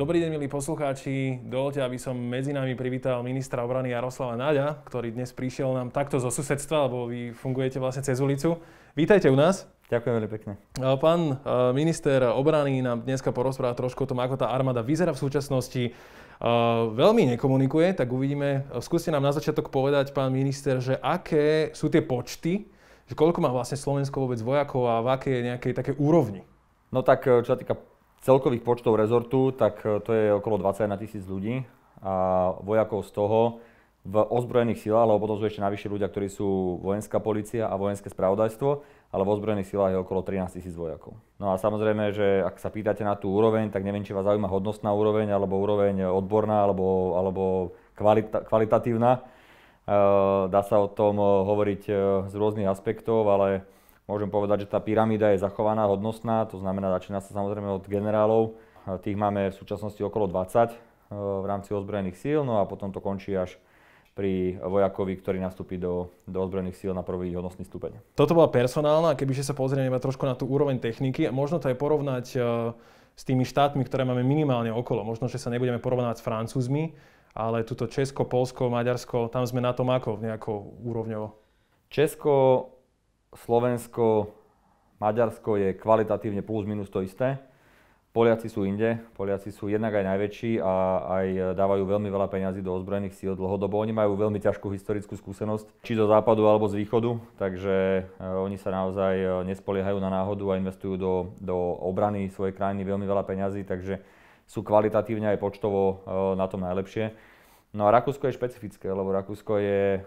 Dobrý deň, milí poslucháči. Dovolte, aby som medzi nami privítal ministra obrany Jaroslava Náďa, ktorý dnes prišiel nám takto zo susedstva, lebo vy fungujete vlastne cez ulicu. Vítajte u nás. Ďakujem veľmi pekne. Pán e, minister obrany nám dneska porozpráva trošku o tom, ako tá armáda vyzerá v súčasnosti. E, veľmi nekomunikuje, tak uvidíme. Skúste nám na začiatok povedať, pán minister, že aké sú tie počty, že koľko má vlastne Slovensko vôbec vojakov a v akej nejakej také úrovni? No tak, e, čo sa týka celkových počtov rezortu, tak e, to je okolo 21 tisíc ľudí a vojakov z toho v ozbrojených silách, lebo potom sú ešte najvyššie ľudia, ktorí sú vojenská policia a vojenské spravodajstvo, ale v ozbrojených silách je okolo 13 tisíc vojakov. No a samozrejme, že ak sa pýtate na tú úroveň, tak neviem, či vás zaujíma hodnostná úroveň, alebo úroveň odborná, alebo, alebo kvalita- kvalitatívna. E, dá sa o tom e, hovoriť z rôznych aspektov, ale Môžem povedať, že tá pyramída je zachovaná, hodnostná, to znamená, začína sa samozrejme od generálov, tých máme v súčasnosti okolo 20 e, v rámci ozbrojených síl, no a potom to končí až pri vojakovi, ktorý nastúpi do, do ozbrojených síl na prvý hodnostný stupeň. Toto bola personálna, kebyže sa pozrieme iba trošku na tú úroveň techniky a možno to aj porovnať e, s tými štátmi, ktoré máme minimálne okolo. Možno, že sa nebudeme porovnať s Francúzmi, ale túto Česko, Polsko, Maďarsko, tam sme na tom ako nejakou úrovňovo? Česko Slovensko, Maďarsko je kvalitatívne plus minus to isté. Poliaci sú inde, Poliaci sú jednak aj najväčší a aj dávajú veľmi veľa peňazí do ozbrojených síl dlhodobo. Oni majú veľmi ťažkú historickú skúsenosť, či zo západu alebo z východu, takže e, oni sa naozaj e, nespoliehajú na náhodu a investujú do, do obrany svojej krajiny veľmi veľa peňazí, takže sú kvalitatívne aj počtovo e, na tom najlepšie. No a Rakúsko je špecifické, lebo Rakúsko je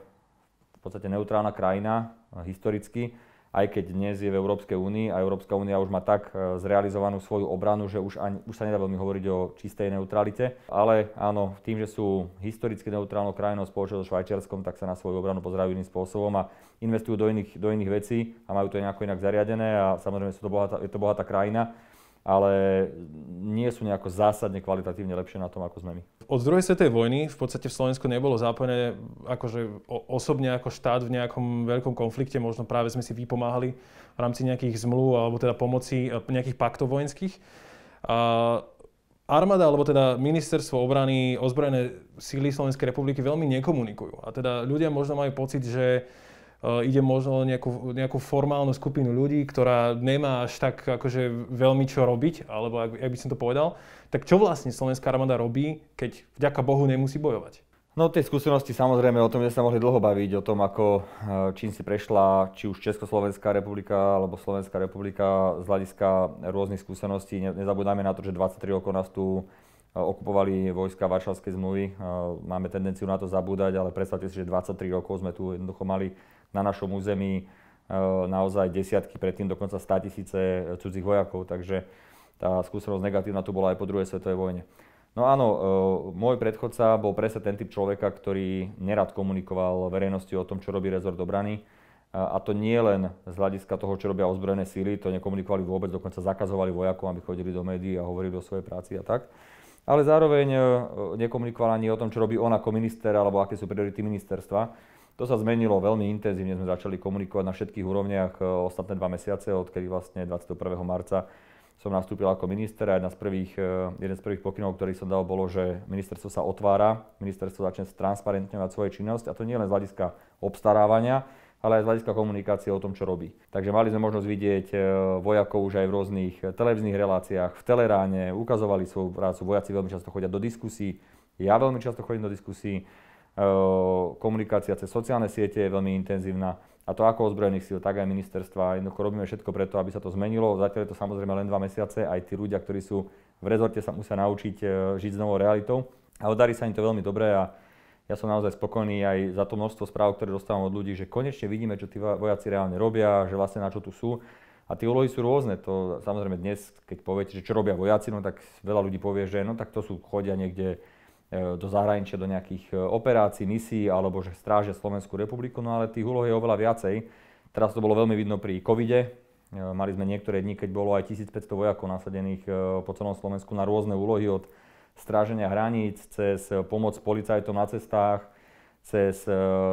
v podstate neutrálna krajina, Eh, historicky, aj keď dnes je v Európskej únii a Európska únia už má tak eh, zrealizovanú svoju obranu, že už, ani, už sa nedá veľmi hovoriť o čistej neutralite. Ale áno, tým, že sú historicky neutrálnou krajinou spoločne so Švajčiarskom, tak sa na svoju obranu pozerajú iným spôsobom a investujú do iných, do iných vecí a majú to nejako inak zariadené a samozrejme sú to bohatá, je to bohatá krajina ale nie sú nejako zásadne kvalitatívne lepšie na tom, ako sme my. Od druhej svetovej vojny v podstate v Slovensku nebolo zapojené akože osobne ako štát v nejakom veľkom konflikte, možno práve sme si vypomáhali v rámci nejakých zmluv alebo teda pomoci e, nejakých paktov vojenských. A armáda alebo teda ministerstvo obrany, ozbrojené síly Slovenskej republiky veľmi nekomunikujú. A teda ľudia možno majú pocit, že Eh, ide možno o nejakú, nejakú formálnu skupinu ľudí, ktorá nemá až tak akože veľmi čo robiť, alebo ak, ak by som to povedal, tak čo vlastne slovenská armáda robí, keď vďaka Bohu nemusí bojovať? No tie skúsenosti samozrejme o tom sme sa mohli dlho baviť, o tom ako eh, čím si prešla či už Československá republika alebo Slovenská republika z hľadiska rôznych skúseností. nezabúdajme na to, že 23 rokov nás tu okupovali vojska Varšavskej zmluvy. Eh, máme tendenciu na to zabúdať, ale predstavte si, že 23 rokov sme tu jednoducho mali na našom území e, naozaj desiatky, predtým dokonca 100 tisíce cudzích vojakov, takže tá skúsenosť negatívna tu bola aj po druhej svetovej vojne. No áno, e, môj predchodca bol presne ten typ človeka, ktorý nerad komunikoval verejnosti o tom, čo robí rezort obrany. E, a to nie len z hľadiska toho, čo robia ozbrojené síly, to nekomunikovali vôbec, dokonca zakazovali vojakom, aby chodili do médií a hovorili o svojej práci a tak. Ale zároveň nekomunikovala ani o tom, čo robí on ako minister alebo aké sú priority ministerstva. To sa zmenilo veľmi intenzívne, sme začali komunikovať na všetkých úrovniach e, ostatné dva mesiace, odkedy vlastne 21. marca som nastúpil ako minister a z prvých, e, jeden z prvých pokynov, ktorý som dal, bolo, že ministerstvo sa otvára, ministerstvo začne transparentňovať svoje činnosť a to nie len z hľadiska obstarávania, ale aj z hľadiska komunikácie o tom, čo robí. Takže mali sme možnosť vidieť e, vojakov už aj v rôznych televíznych reláciách, v teleráne, ukazovali svoju prácu, vojaci veľmi často chodia do diskusí, ja veľmi často chodím do diskusí, komunikácia cez sociálne siete je veľmi intenzívna a to ako ozbrojených síl, tak aj ministerstva. Jednoducho robíme všetko preto, aby sa to zmenilo. Zatiaľ je to samozrejme len dva mesiace. Aj tí ľudia, ktorí sú v rezorte, sa musia naučiť e, žiť s novou realitou. A darí sa im to veľmi dobre a ja som naozaj spokojný aj za to množstvo správ, ktoré dostávam od ľudí, že konečne vidíme, čo tí vojaci reálne robia, že vlastne na čo tu sú. A tie úlohy sú rôzne. To samozrejme dnes, keď poviete, že čo robia vojaci, no tak veľa ľudí povie, že no tak to sú, chodia niekde E, do zahraničia, do nejakých e, operácií, misií alebo že strážia Slovenskú republiku, no ale tých úloh je oveľa viacej. Teraz to bolo veľmi vidno pri covide. E, mali sme niektoré dni, keď bolo aj 1500 vojakov nasadených po celom Slovensku na rôzne úlohy od stráženia hraníc, cez pomoc policajtom na cestách, cez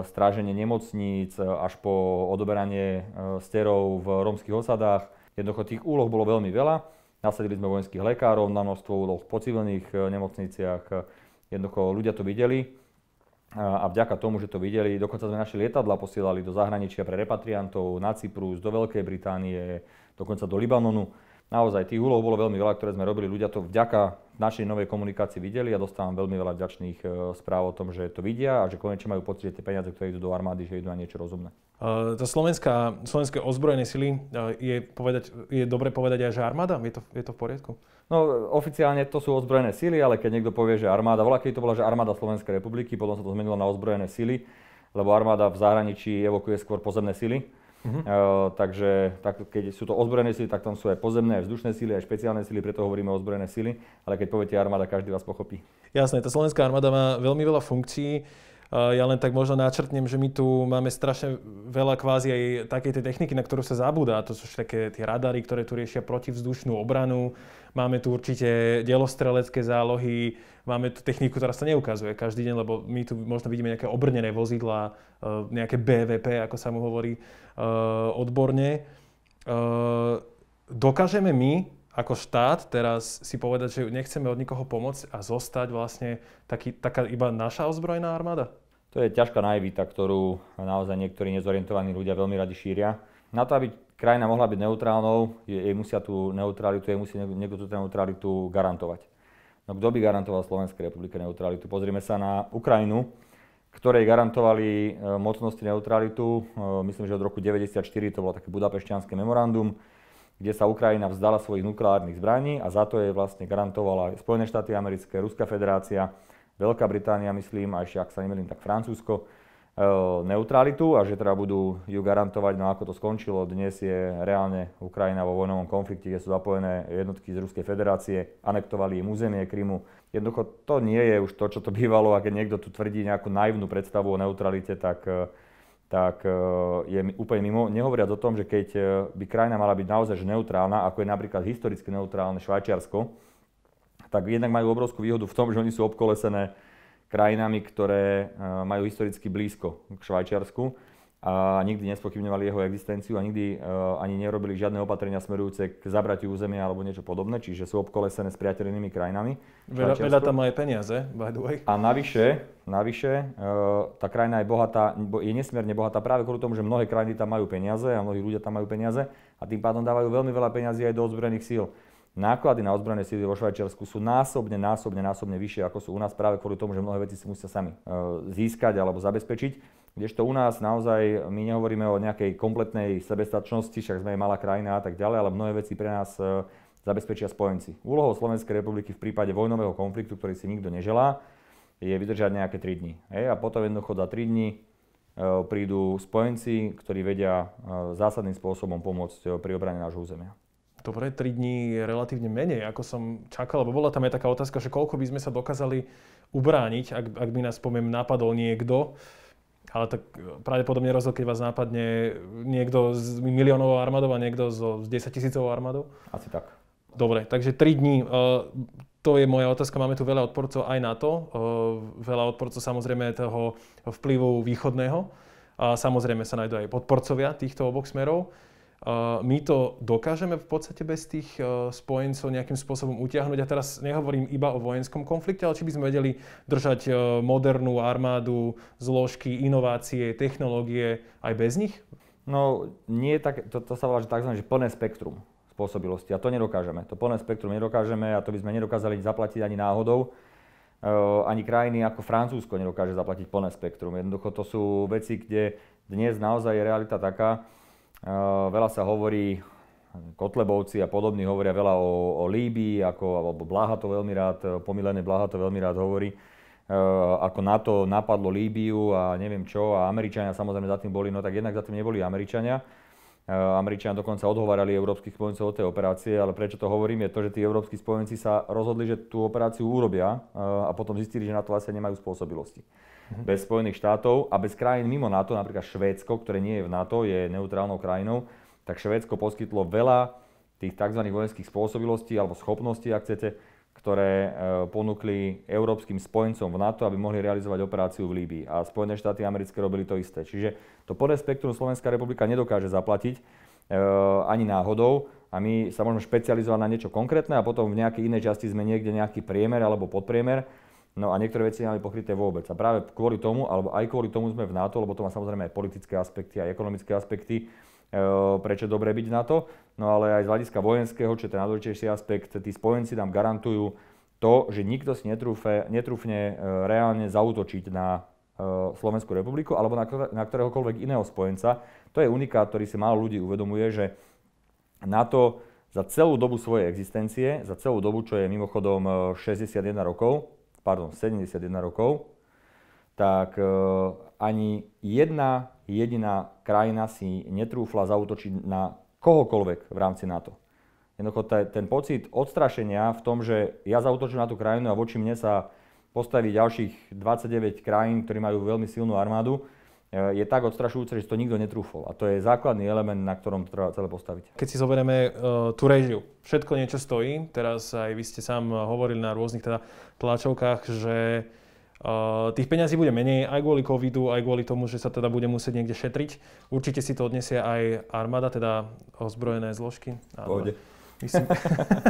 stráženie nemocníc, až po odoberanie sterov v rómskych osadách. Jednoducho tých úloh bolo veľmi veľa. Nasadili sme vojenských lekárov na množstvo úloh po civilných nemocniciach. Jednoducho ľudia to videli a vďaka tomu, že to videli, dokonca sme naše lietadla posielali do zahraničia pre repatriantov, na Cyprus, do Veľkej Británie, dokonca do Libanonu naozaj tých úloh bolo veľmi veľa, ktoré sme robili. Ľudia to vďaka našej novej komunikácii videli a dostávam veľmi veľa vďačných e, správ o tom, že to vidia a že konečne majú pocit, že tie peniaze, ktoré idú do armády, že idú na niečo rozumné. E, tá slovenská, slovenské ozbrojené sily, e, je, povedať, je dobre povedať aj, že armáda? Je to, je to v poriadku? No, oficiálne to sú ozbrojené sily, ale keď niekto povie, že armáda, volá, keď to bola, že armáda Slovenskej republiky, potom sa to zmenilo na ozbrojené sily, lebo armáda v zahraničí evokuje skôr pozemné sily Uh-huh. Uh, takže tak, keď sú to ozbrojené sily, tak tam sú aj pozemné, aj vzdušné sily, aj špeciálne sily, preto hovoríme o ozbrojené sily. Ale keď poviete armáda, každý vás pochopí. Jasné, tá slovenská armáda má veľmi veľa funkcií. Eh, ja len tak možno načrtnem, že my tu máme strašne veľa kvázi aj takej tej techniky, na ktorú sa zabúda. To sú také tie radary, ktoré tu riešia protivzdušnú obranu. Máme tu určite dielostrelecké zálohy, máme tu techniku, ktorá sa neukazuje každý deň, lebo my tu možno vidíme nejaké obrnené vozidla, eh, nejaké BVP, ako sa mu hovorí eh, odborne. Dokážeme my ako štát teraz si povedať, že nechceme od nikoho pomôcť a zostať vlastne taký, taká iba naša ozbrojená armáda? To je ťažká naivita, ktorú naozaj niektorí nezorientovaní ľudia veľmi radi šíria. Na to, aby krajina mohla byť neutrálnou, jej musia tú neutralitu, jej musí niekto tú neutralitu garantovať. No kto by garantoval Slovenskej republike neutralitu? Pozrieme sa na Ukrajinu, ktorej garantovali e, mocnosti neutralitu, e, myslím, že od roku 1994 to bolo také budapešťanské memorandum, kde sa Ukrajina vzdala svojich nukleárnych zbraní a za to jej vlastne garantovala Spojené štáty americké, Ruská federácia, Veľká Británia, myslím, a ešte, ak sa nemýlim, tak Francúzsko, e, neutralitu a že teda budú ju garantovať. No ako to skončilo, dnes je reálne Ukrajina vo vojnovom konflikte, kde sú zapojené jednotky z Ruskej federácie, anektovali im územie Krymu. Jednoducho to nie je už to, čo to bývalo a keď niekto tu tvrdí nejakú naivnú predstavu o neutralite, tak, e, tak e, je úplne mimo. Nehovoriac o tom, že keď by krajina mala byť naozaj neutrálna, ako je napríklad historicky neutrálne Švajčiarsko, tak jednak majú obrovskú výhodu v tom, že oni sú obkolesené krajinami, ktoré e, majú historicky blízko k Švajčiarsku a nikdy nespochybňovali jeho existenciu a nikdy e, ani nerobili žiadne opatrenia smerujúce k zabratiu územia alebo niečo podobné, čiže sú obkolesené s priateľnými krajinami. Veľa, veľa tam aj peniaze, by the way. A navyše, navyše e, tá krajina je bohatá, je nesmierne bohatá práve kvôli tomu, že mnohé krajiny tam majú peniaze a mnohí ľudia tam majú peniaze a tým pádom dávajú veľmi veľa peniazy aj do ozbrojených síl náklady na ozbrojené síly vo Švajčiarsku sú násobne, násobne, násobne vyššie, ako sú u nás práve kvôli tomu, že mnohé veci si musia sami e, získať alebo zabezpečiť. Kdežto u nás naozaj my nehovoríme o nejakej kompletnej sebestačnosti, však sme aj malá krajina a tak ďalej, ale mnohé veci pre nás e, zabezpečia spojenci. Úlohou Slovenskej republiky v prípade vojnového konfliktu, ktorý si nikto neželá, je vydržať nejaké 3 dní. E, A potom jednoducho za 3 dní e, prídu spojenci, ktorí vedia zásadným spôsobom pomôcť pri obrane nášho územia dobre, 3 dní je relatívne menej, ako som čakal, lebo bola tam aj taká otázka, že koľko by sme sa dokázali ubrániť, ak, ak by nás, poviem, napadol niekto, ale tak e, pravdepodobne rozhod, keď vás nápadne niekto z miliónovou armádou a niekto z, z 10 tisícovou armádou. Asi tak. Dobre, takže 3 dní. E, to je moja otázka. Máme tu veľa odporcov aj na to. E, veľa odporcov samozrejme toho vplyvu východného. A samozrejme sa nájdú aj podporcovia týchto oboch smerov my to dokážeme v podstate bez tých e, spojencov nejakým spôsobom utiahnuť. A teraz nehovorím iba o vojenskom konflikte, ale či by sme vedeli držať e, modernú armádu, zložky, inovácie, technológie aj bez nich? No nie, tak, to, to sa volá, že tzv. Že plné spektrum spôsobilosti. A to nedokážeme. To plné spektrum nedokážeme a to by sme nedokázali zaplatiť ani náhodou. E, ani krajiny ako Francúzsko nedokáže zaplatiť plné spektrum. Jednoducho to sú veci, kde dnes naozaj je realita taká, Veľa sa hovorí, Kotlebovci a podobní hovoria veľa o, o Líbii, ako, alebo Blaha to veľmi rád, pomilené Blaha to veľmi rád hovorí, ako na to napadlo Líbiu a neviem čo, a Američania samozrejme za tým boli, no tak jednak za tým neboli Američania. Američania dokonca odhovárali európskych spojencov od tej operácie, ale prečo to hovorím je to, že tí európsky spojenci sa rozhodli, že tú operáciu urobia a potom zistili, že na to vlastne nemajú spôsobilosti. Mhm. bez Spojených štátov a bez krajín mimo NATO, napríklad Švédsko, ktoré nie je v NATO, je neutrálnou krajinou, tak Švédsko poskytlo veľa tých tzv. vojenských spôsobilostí alebo schopností, ak chcete, ktoré e, ponúkli európskym spojencom v NATO, aby mohli realizovať operáciu v Líbii. A Spojené štáty americké robili to isté. Čiže to podľa spektrum Slovenská republika nedokáže zaplatiť e, ani náhodou a my sa môžeme špecializovať na niečo konkrétne a potom v nejakej inej časti sme niekde nejaký priemer alebo podpriemer No a niektoré veci nemáme pokryté vôbec. A práve kvôli tomu, alebo aj kvôli tomu sme v NATO, lebo to má samozrejme aj politické aspekty, aj ekonomické aspekty, e, prečo dobre byť na to, no ale aj z hľadiska vojenského, čo je ten najdôležitejší aspekt, tí spojenci nám garantujú to, že nikto si netrúfe, netrúfne e, reálne zautočiť na e, Slovenskú republiku alebo na, na ktoréhokoľvek iného spojenca. To je unikát, ktorý si málo ľudí uvedomuje, že NATO za celú dobu svojej existencie, za celú dobu, čo je mimochodom 61 rokov, pardon, 71 rokov, tak e, ani jedna jediná krajina si netrúfla zautočiť na kohokoľvek v rámci NATO. Jednoducho ten pocit odstrašenia v tom, že ja zautočím na tú krajinu a voči mne sa postaví ďalších 29 krajín, ktorí majú veľmi silnú armádu, Eh, je tak odstrašujúce, že to nikto netrúfol. A to je základný element, na ktorom to treba celé postaviť. Keď si zoberieme uh, tú režiu, všetko niečo stojí. Teraz aj vy ste sám eh, hovorili na rôznych teda tlačovkách, že Uh, tých peňazí bude menej aj kvôli covidu, aj kvôli tomu, že sa teda bude musieť niekde šetriť. Určite si to odnesie aj armáda, teda ozbrojené zložky. Pohode. Myslím,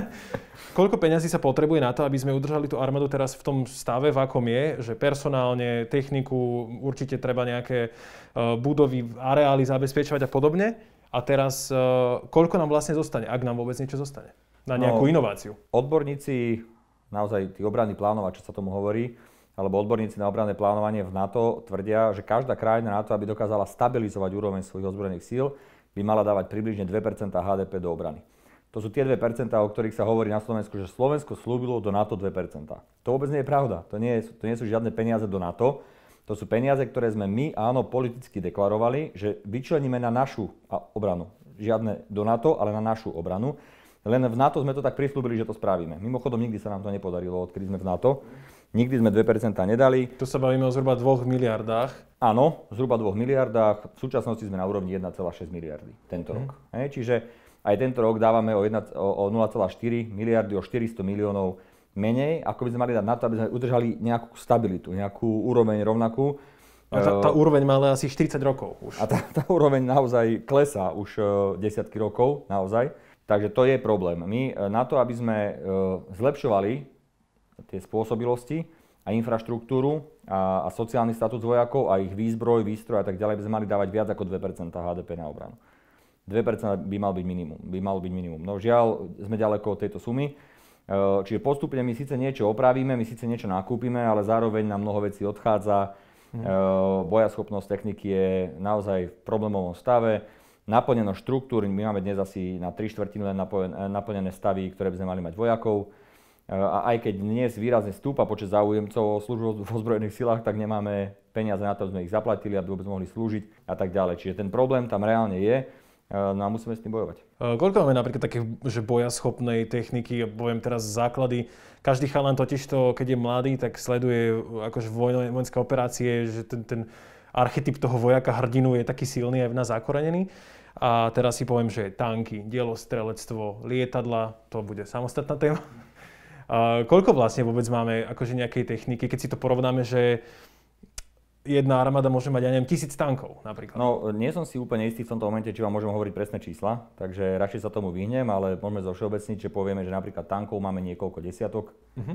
koľko peňazí sa potrebuje na to, aby sme udržali tú armádu teraz v tom stave, v akom je, že personálne, techniku, určite treba nejaké e, budovy, areály zabezpečovať a podobne. A teraz, e, koľko nám vlastne zostane, ak nám vôbec niečo zostane? Na no, nejakú no, inováciu. Odborníci, naozaj tí obranní plánovači, čo sa tomu hovorí, alebo odborníci na obranné plánovanie v NATO tvrdia, že každá krajina na to, aby dokázala stabilizovať úroveň svojich ozbrojených síl, by mala dávať približne 2 HDP do obrany. To sú tie 2%, o ktorých sa hovorí na Slovensku, že Slovensko slúbilo do NATO 2%. To vôbec nie je pravda. To nie, to nie sú žiadne peniaze do NATO. To sú peniaze, ktoré sme my, áno, politicky deklarovali, že vyčleníme na našu obranu. Žiadne do NATO, ale na našu obranu. Len v NATO sme to tak prislúbili, že to spravíme. Mimochodom, nikdy sa nám to nepodarilo, odkedy sme v NATO. Nikdy sme 2% nedali. To sa bavíme o zhruba 2 miliardách. Áno, zhruba 2 miliardách. V súčasnosti sme na úrovni 1,6 miliardy tento mm. rok. čiže aj tento rok dávame o, 1, o 0,4 miliardy, o 400 miliónov menej, ako by sme mali dať na to, aby sme udržali nejakú stabilitu, nejakú úroveň rovnakú. A tá, tá e, úroveň má asi 40 rokov už. A tá, tá úroveň naozaj klesá už e, desiatky rokov, naozaj. Takže to je problém. My e, na to, aby sme zlepšovali tie spôsobilosti a infraštruktúru a, a sociálny status vojakov a ich výzbroj, výstroj a tak ďalej, by sme mali dávať viac ako 2 HDP na obranu. 2% by, mal byť minimum, by mal byť minimum. No žiaľ, sme ďaleko od tejto sumy. E, čiže postupne my síce niečo opravíme, my síce niečo nakúpime, ale zároveň nám mnoho vecí odchádza. Mm. Bojaschopnosť techniky je naozaj v problémovom stave. Naplnenosť štruktúr, my máme dnes asi na 3 štvrtiny len naplnené stavy, ktoré by sme mali mať vojakov. E, a aj keď dnes výrazne stúpa počet záujemcov o službu v ozbrojených silách, tak nemáme peniaze na to, aby sme ich zaplatili, aby vôbec mohli slúžiť a tak ďalej. Čiže ten problém tam reálne je. No a musíme s tým bojovať. Koľko máme napríklad také, že bojaschopnej techniky, poviem teraz základy. Každý chalan totiž to, keď je mladý, tak sleduje akože vojno, vojenské operácie, že ten, ten archetyp toho vojaka hrdinu je taký silný aj v nás zakorenený. A teraz si poviem, že tanky, strelectvo, lietadla, to bude samostatná téma. A koľko vlastne vôbec máme akože nejakej techniky, keď si to porovnáme, že jedna armáda môže mať, ja neviem, tisíc tankov napríklad. No, nie som si úplne istý v tomto momente, či vám môžem hovoriť presné čísla, takže radšej sa tomu vyhnem, ale môžeme zo všeobecniť, že povieme, že napríklad tankov máme niekoľko desiatok, uh-huh. Mhm.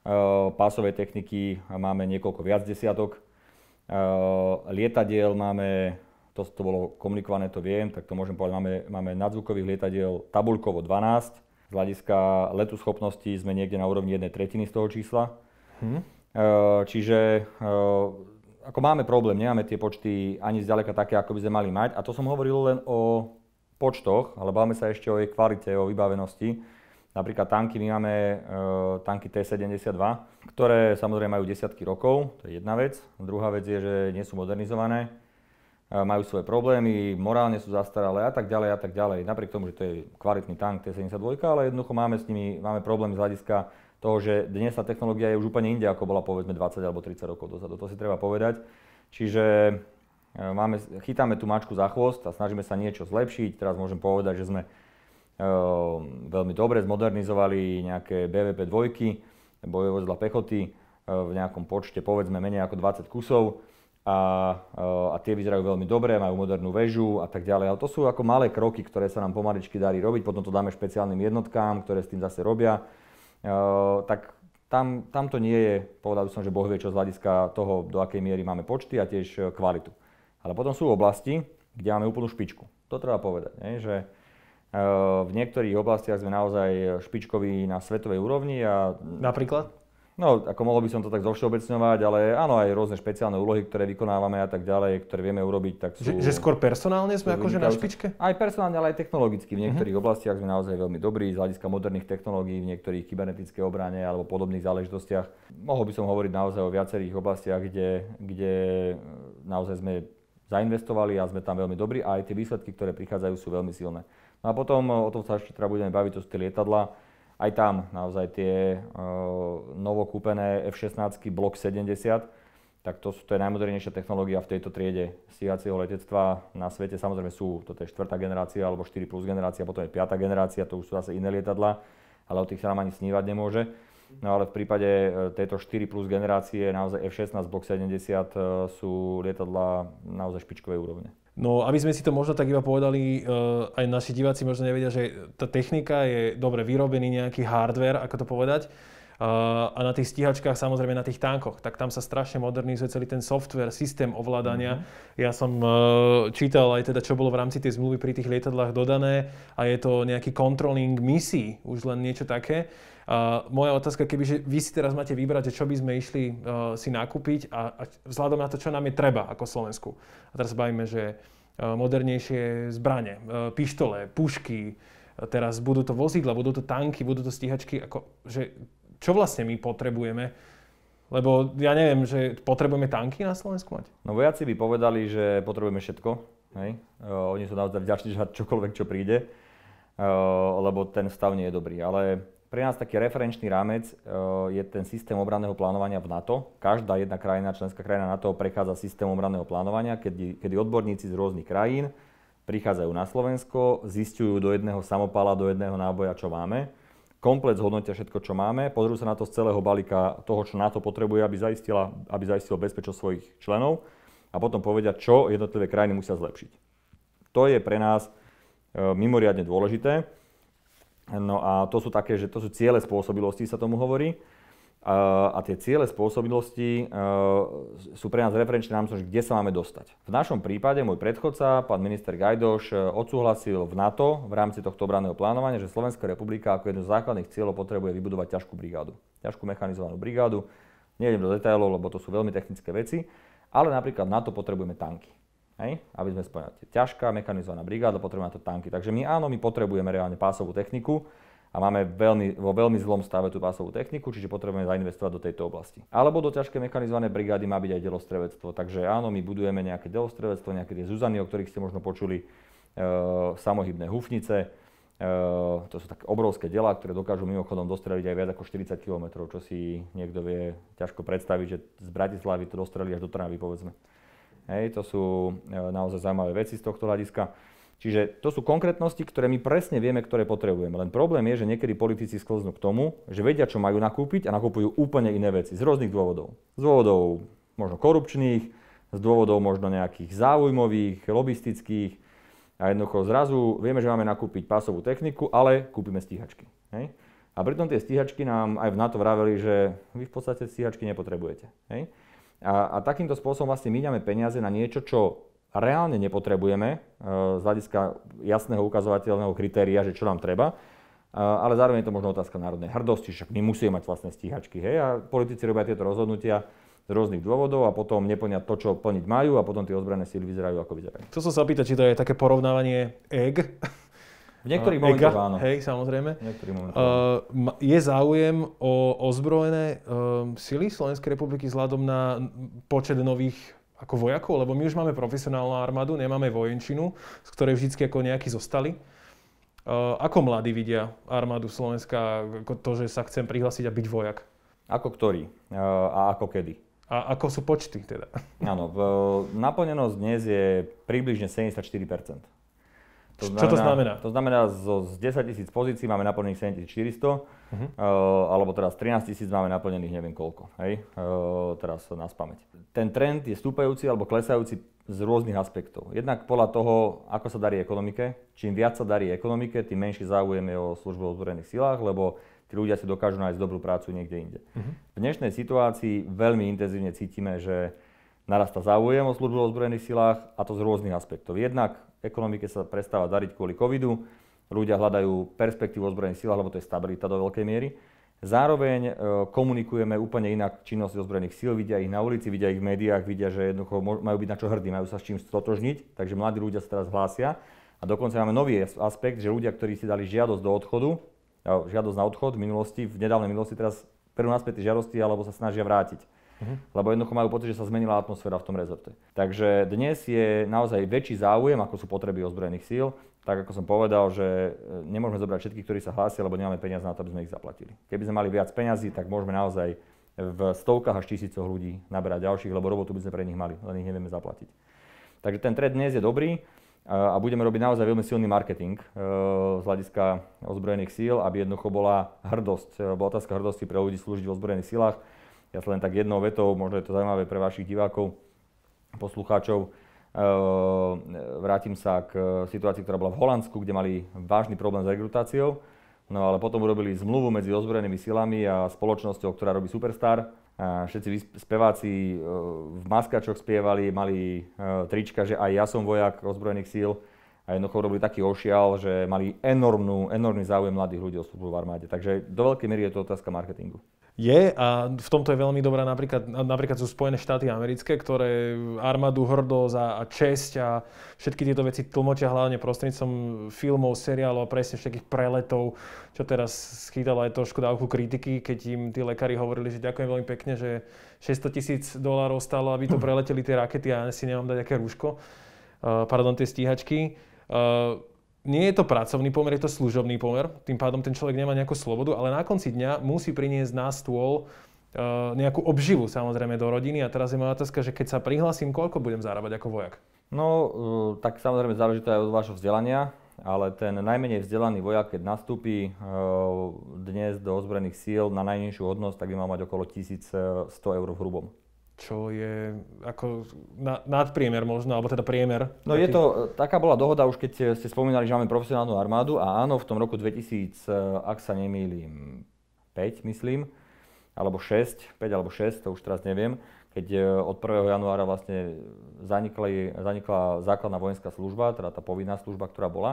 Eh, pásovej techniky máme niekoľko viac desiatok, eh, lietadiel máme, to, to bolo komunikované, to viem, tak to môžem povedať, máme, máme nadzvukových lietadiel tabulkovo 12, z hľadiska letu schopnosti sme niekde na úrovni jednej tretiny z toho čísla. Uh-huh. Čiže ako máme problém, nemáme tie počty ani zďaleka také, ako by sme mali mať. A to som hovoril len o počtoch, ale bavme sa ešte o jej kvalite, o vybavenosti. Napríklad tanky, my máme e, tanky T-72, ktoré samozrejme majú desiatky rokov, to je jedna vec. Druhá vec je, že nie sú modernizované, e, majú svoje problémy, morálne sú zastaralé a tak ďalej a tak ďalej. Napriek tomu, že to je kvalitný tank T-72, ale jednoducho máme s nimi máme problém z hľadiska toho, že dnes tá technológia je už úplne inde, ako bola povedzme 20 alebo 30 rokov dozadu. To si treba povedať. Čiže e, máme, chytáme tú mačku za chvost a snažíme sa niečo zlepšiť. Teraz môžem povedať, že sme e, veľmi dobre zmodernizovali nejaké BVP dvojky, bojové vozidla pechoty e, v nejakom počte povedzme menej ako 20 kusov a, a tie vyzerajú veľmi dobre, majú modernú väžu a tak ďalej. Ale to sú ako malé kroky, ktoré sa nám pomaličky darí robiť, potom to dáme špeciálnym jednotkám, ktoré s tým zase robia tak tam, tam to nie je, povedal by som, že Boh vie čo z hľadiska toho, do akej miery máme počty a tiež e, kvalitu. Ale potom sú oblasti, kde máme úplnú špičku. To treba povedať, nie? že e, v niektorých oblastiach sme naozaj špičkoví na svetovej úrovni. A, Napríklad? No, ako mohol by som to tak zovšeobecňovať, ale áno, aj rôzne špeciálne úlohy, ktoré vykonávame a tak ďalej, ktoré vieme urobiť, tak sú... Že, že skôr personálne sme akože na špičke? Aj personálne, ale aj technologicky. V mhm. niektorých uh-huh. oblastiach sme naozaj veľmi dobrí, z hľadiska moderných technológií, v niektorých kybernetické obrane alebo podobných záležitostiach. Mohol by som hovoriť naozaj o viacerých oblastiach, kde, kde e, naozaj sme zainvestovali a sme tam veľmi dobrí a aj tie výsledky, ktoré prichádzajú, sú veľmi silné. No a potom, e, o tom sa ešte teda budeme baviť, to sú tie lietadla aj tam naozaj tie eh, novokúpené F-16 Block 70, tak to, sú, to je najmodernejšia technológia v tejto triede stíhacieho letectva na svete. Samozrejme sú, to je štvrtá generácia alebo 4 plus generácia, potom je piatá generácia, to už sú zase iné lietadla, ale o tých sa nám ani snívať nemôže. No ale v prípade eh, tejto 4 plus generácie naozaj F-16 Block 70 eh, sú lietadla naozaj špičkovej úrovne. No aby sme si to možno tak iba povedali, eh, aj naši diváci možno nevedia, že tá technika je dobre vyrobený nejaký hardware, ako to povedať, a na tých stíhačkách, samozrejme na tých tankoch, tak tam sa strašne modernizuje celý ten software, systém ovládania. Mm-hmm. Ja som e, čítal aj teda, čo bolo v rámci tej zmluvy pri tých lietadlách dodané a je to nejaký controlling misií, už len niečo také. Uh, moja otázka, keby že vy si teraz máte vybrať, že čo by sme išli uh, si nakúpiť a, a vzhľadom na to, čo nám je treba ako Slovensku. A teraz bavíme, že e, modernejšie zbranie, pištole, pušky, teraz budú to vozidla, budú to tanky, budú to stíhačky, ako, že čo vlastne my potrebujeme? Lebo ja neviem, že potrebujeme tanky na Slovensku mať? No vojaci by povedali, že potrebujeme všetko. Hej? oni sú naozaj vďační že čokoľvek, čo príde, lebo ten stav nie je dobrý. Ale pre nás taký referenčný rámec je ten systém obranného plánovania v NATO. Každá jedna krajina, členská krajina NATO prechádza systém obranného plánovania, kedy, kedy odborníci z rôznych krajín prichádzajú na Slovensko, zistujú do jedného samopala, do jedného náboja, čo máme komplet zhodnotia všetko, čo máme, pozrú sa na to z celého balíka toho, čo NATO potrebuje, aby, zaistila, aby zaistila bezpečnosť svojich členov a potom povedia, čo jednotlivé krajiny musia zlepšiť. To je pre nás e, mimoriadne dôležité. No a to sú také, že to sú ciele spôsobilosti, sa tomu hovorí a tie ciele spôsobilosti e, sú pre nás referenčné rámcom, kde sa máme dostať. V našom prípade môj predchodca, pán minister Gajdoš, e, odsúhlasil v NATO v rámci tohto obranného plánovania, že Slovenská republika ako jedno z základných cieľov potrebuje vybudovať ťažkú brigádu. Ťažkú mechanizovanú brigádu. Nejdem do detailov, lebo to sú veľmi technické veci, ale napríklad na to potrebujeme tanky. Hej? Aby sme splňali ťažká mechanizovaná brigáda, potrebujeme na to tanky. Takže my áno, my potrebujeme reálne pásovú techniku, a máme veľmi, vo veľmi zlom stave tú pásovú techniku, čiže potrebujeme zainvestovať do tejto oblasti. Alebo do ťažké mechanizované brigády má byť aj delostrevectvo. Takže áno, my budujeme nejaké delostrevectvo, nejaké tie Zuzany, o ktorých ste možno počuli, e, samohybné hufnice. E, to sú také obrovské delá, ktoré dokážu mimochodom dostreliť aj viac ako 40 km, čo si niekto vie ťažko predstaviť, že z Bratislavy to dostreli až do Trnavy, povedzme. Hej, to sú e, naozaj zaujímavé veci z tohto hľadiska. Čiže to sú konkrétnosti, ktoré my presne vieme, ktoré potrebujeme. Len problém je, že niekedy politici sklznú k tomu, že vedia, čo majú nakúpiť a nakupujú úplne iné veci z rôznych dôvodov. Z dôvodov možno korupčných, z dôvodov možno nejakých záujmových, lobistických. A jednoducho zrazu vieme, že máme nakúpiť pásovú techniku, ale kúpime stíhačky. Hej? A pritom tie stíhačky nám aj v NATO vraveli, že vy v podstate stíhačky nepotrebujete. Hej? A, a takýmto spôsobom vlastne míňame peniaze na niečo, čo reálne nepotrebujeme e, z hľadiska jasného ukazovateľného kritéria, že čo nám treba. E, ale zároveň je to možno otázka národnej hrdosti, však my musíme mať vlastné stíhačky. Hej? A politici robia tieto rozhodnutia z rôznych dôvodov a potom neplnia to, čo plniť majú a potom tie ozbrojené síly vyzerajú, ako vyzerajú. Chcel som sa opýtať, či to je také porovnávanie EG? v niektorých momentoch áno. Hej, samozrejme. V niektorých momentoch. Uh, je záujem o ozbrojené uh, sily Slovenskej republiky vzhľadom na počet nových ako vojakov, lebo my už máme profesionálnu armádu, nemáme vojenčinu, z ktorej vždy ako nejakí zostali. Uh, ako mladí vidia armádu Slovenska, ako to, že sa chcem prihlásiť a byť vojak? Ako ktorý uh, a ako kedy? A ako sú počty teda? Áno, naplnenosť dnes je približne 74%. To znamená, Čo to znamená? To znamená, zo, z 10 tisíc pozícií máme naplnených 7400, uh-huh. uh, alebo teraz 13 tisíc máme naplnených neviem koľko, hej, uh, teraz na spameť. Ten trend je stúpajúci alebo klesajúci z rôznych aspektov. Jednak podľa toho, ako sa darí ekonomike. Čím viac sa darí ekonomike, tým menší záujem je o službu v odborených silách, lebo tí ľudia si dokážu nájsť dobrú prácu niekde inde. Uh-huh. V dnešnej situácii veľmi intenzívne cítime, že narasta záujem o službu v ozbrojených silách a to z rôznych aspektov. Jednak Ekonomike sa prestáva dariť kvôli covidu, ľudia hľadajú perspektívu ozbrojených síl, lebo to je stabilita do veľkej miery. Zároveň e, komunikujeme úplne inak činnosť ozbrojených síl, vidia ich na ulici, vidia ich v médiách, vidia, že jednoducho majú byť na čo hrdí, majú sa s čím stotožniť, takže mladí ľudia sa teraz hlásia. A dokonca máme nový aspekt, že ľudia, ktorí si dali žiadosť do odchodu, žiadosť na odchod v minulosti, v nedávnej minulosti, teraz perú aspekt žiadosti alebo sa snažia vrátiť. Mhm. Lebo jednoducho majú pocit, že sa zmenila atmosféra v tom rezorte. Takže dnes je naozaj väčší záujem, ako sú potreby ozbrojených síl, tak ako som povedal, že e, nemôžeme zobrať všetkých, ktorí sa hlásia, lebo nemáme peniaze na to, aby sme ich zaplatili. Keby sme mali viac peňazí, tak môžeme naozaj v stovkách až tisícoch ľudí naberať ďalších, lebo robotu by sme pre nich mali, len ich nevieme zaplatiť. Takže ten trend dnes je dobrý e, a budeme robiť naozaj veľmi silný marketing e, z hľadiska ozbrojených síl, aby jednoducho bola hrdosť, bola otázka hrdosti pre ľudí slúžiť v ozbrojených silách ja len tak jednou vetou, možno je to zaujímavé pre vašich divákov, poslucháčov, eh, vrátim sa k eh, situácii, ktorá bola v Holandsku, kde mali vážny problém s rekrutáciou. No ale potom urobili zmluvu medzi ozbrojenými silami a spoločnosťou, ktorá robí Superstar. A všetci speváci eh, v maskačoch spievali, mali trička, že aj ja som vojak ozbrojených síl. A jednoducho robili taký ošial, že mali enormnú, enormný záujem mladých ľudí o službu v armáde. Takže do veľkej miery je to otázka marketingu. Je a v tomto je veľmi dobrá napríklad, napríklad sú Spojené štáty americké, ktoré armádu, hrdosť a, a česť a všetky tieto veci tlmočia hlavne prostredníctvom filmov, seriálov a presne všetkých preletov, čo teraz schytalo aj trošku dávku kritiky, keď im tí lekári hovorili, že ďakujem veľmi pekne, že 600 tisíc dolárov stalo, aby to preleteli tie rakety a ja si nemám dať aké rúško, uh, pardon, tie stíhačky. Uh, nie je to pracovný pomer, je to služobný pomer, tým pádom ten človek nemá nejakú slobodu, ale na konci dňa musí priniesť na stôl e, nejakú obživu samozrejme do rodiny a teraz je moja otázka, že keď sa prihlasím, koľko budem zarábať ako vojak? No, e, tak samozrejme záleží to aj od vášho vzdelania, ale ten najmenej vzdelaný vojak, keď nastúpi e, dnes do ozbrojených síl na najnižšiu hodnosť, tak by mal mať okolo 1100 eur v hrubom čo je ako na, nadpriemer možno, alebo teda priemer. No taký... je to, e, taká bola dohoda už keď e, ste spomínali, že máme profesionálnu armádu a áno, v tom roku 2000, e, ak sa nemýlim, 5 myslím, alebo 6, 5 alebo 6, to už teraz neviem, keď od 1. januára vlastne zanikla, zanikla základná vojenská služba, teda tá povinná služba, ktorá bola,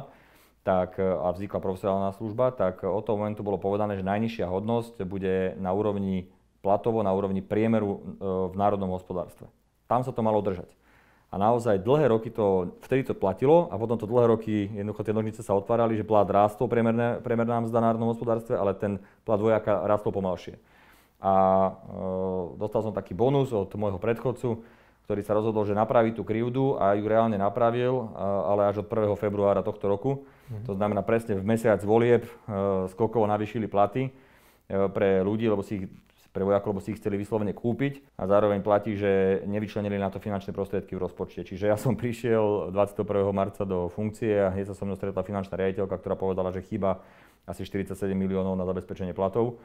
tak, a vznikla profesionálna služba, tak od toho momentu bolo povedané, že najnižšia hodnosť bude na úrovni platovo na úrovni priemeru e, v národnom hospodárstve. Tam sa to malo držať. A naozaj dlhé roky to, vtedy to platilo a potom to dlhé roky jednoducho tie nožnice sa otvárali, že plat rástol priemerné, priemerná mzda v národnom hospodárstve, ale ten plat vojaka rástol pomalšie. A e, dostal som taký bonus od môjho predchodcu, ktorý sa rozhodol, že napraví tú krivdu a ju reálne napravil, e, ale až od 1. februára tohto roku. Mhm. To znamená presne v mesiac volieb e, skokovo navyšili platy e, pre ľudí, lebo si ich pre vojakov, lebo si ich chceli vyslovene kúpiť a zároveň platí, že nevyčlenili na to finančné prostriedky v rozpočte. Čiže ja som prišiel 21. marca do funkcie a hneď sa so mnou stretla finančná riaditeľka, ktorá povedala, že chýba asi 47 miliónov na zabezpečenie platov.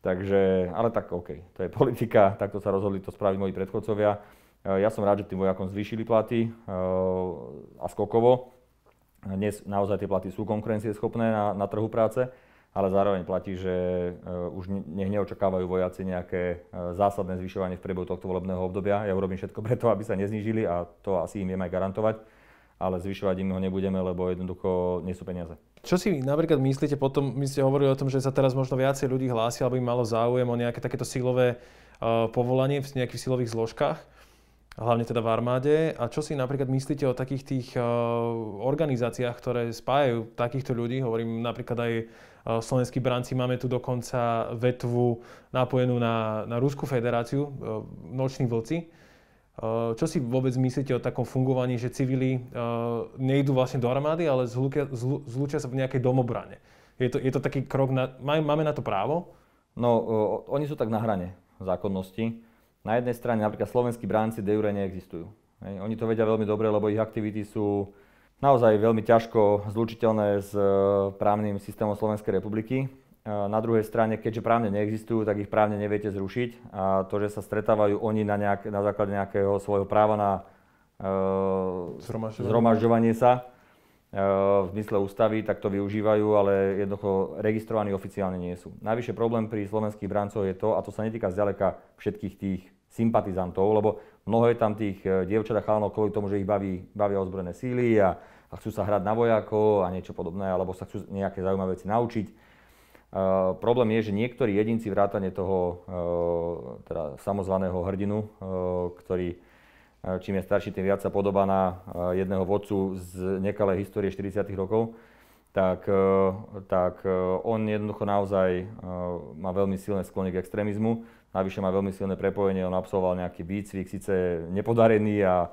Takže, ale tak OK, to je politika, takto sa rozhodli to spraviť moji predchodcovia. E, ja som rád, že tým vojakom zvýšili platy e, a skokovo. Dnes naozaj tie platy sú konkurencieschopné na, na trhu práce ale zároveň platí, že eh, už nech neočakávajú vojaci nejaké eh, zásadné zvyšovanie v priebehu tohto volebného obdobia. Ja urobím všetko preto, aby sa neznížili a to asi im viem aj garantovať, ale zvyšovať im ho nebudeme, lebo jednoducho nie sú peniaze. Čo si napríklad myslíte potom, my ste hovorili o tom, že sa teraz možno viacej ľudí hlási, alebo im malo záujem o nejaké takéto silové eh, povolanie v nejakých silových zložkách, hlavne teda v armáde. A čo si napríklad myslíte o takých tých organizáciách, ktoré spájajú takýchto ľudí, hovorím napríklad aj slovenskí branci. Máme tu dokonca vetvu napojenú na, na Rusku federáciu, e, noční vlci. E, čo si vôbec myslíte o takom fungovaní, že civili e, nejdú vlastne do armády, ale zlúčia, zlúčia sa v nejakej domobrane? Je to, je to taký krok, na, máme na to právo? No, oni sú tak na hrane zákonnosti. Na jednej strane napríklad slovenskí bránci de jure neexistujú. Oni to vedia veľmi dobre, lebo ich aktivity sú naozaj veľmi ťažko zlučiteľné s e, právnym systémom Slovenskej republiky. E, na druhej strane, keďže právne neexistujú, tak ich právne neviete zrušiť. A to, že sa stretávajú oni na, nejak, na základe nejakého svojho práva na uh, zhromažďovanie. zhromažďovanie sa uh, v zmysle ústavy, tak to využívajú, ale jednoducho registrovaní oficiálne nie sú. Najvyššie problém pri slovenských brancoch je to, a to sa netýka zďaleka všetkých tých sympatizantov, lebo Mnoho je tam tých e, dievčat a chalanov kvôli tomu, že ich baví, bavia ozbrojené síly a, a chcú sa hrať na vojakov a niečo podobné, alebo sa chcú nejaké zaujímavé veci naučiť. Uh, problém je, že niektorí jedinci vrátane toho uh, teda samozvaného hrdinu, uh, ktorý čím je starší, tým viac sa podobá na jedného vodcu z nekalej histórie 40. rokov, tak, e, tak e, on jednoducho naozaj e, má veľmi silné sklony k extrémizmu. Navyše má veľmi silné prepojenie, on absolvoval nejaký výcvik, síce nepodarený a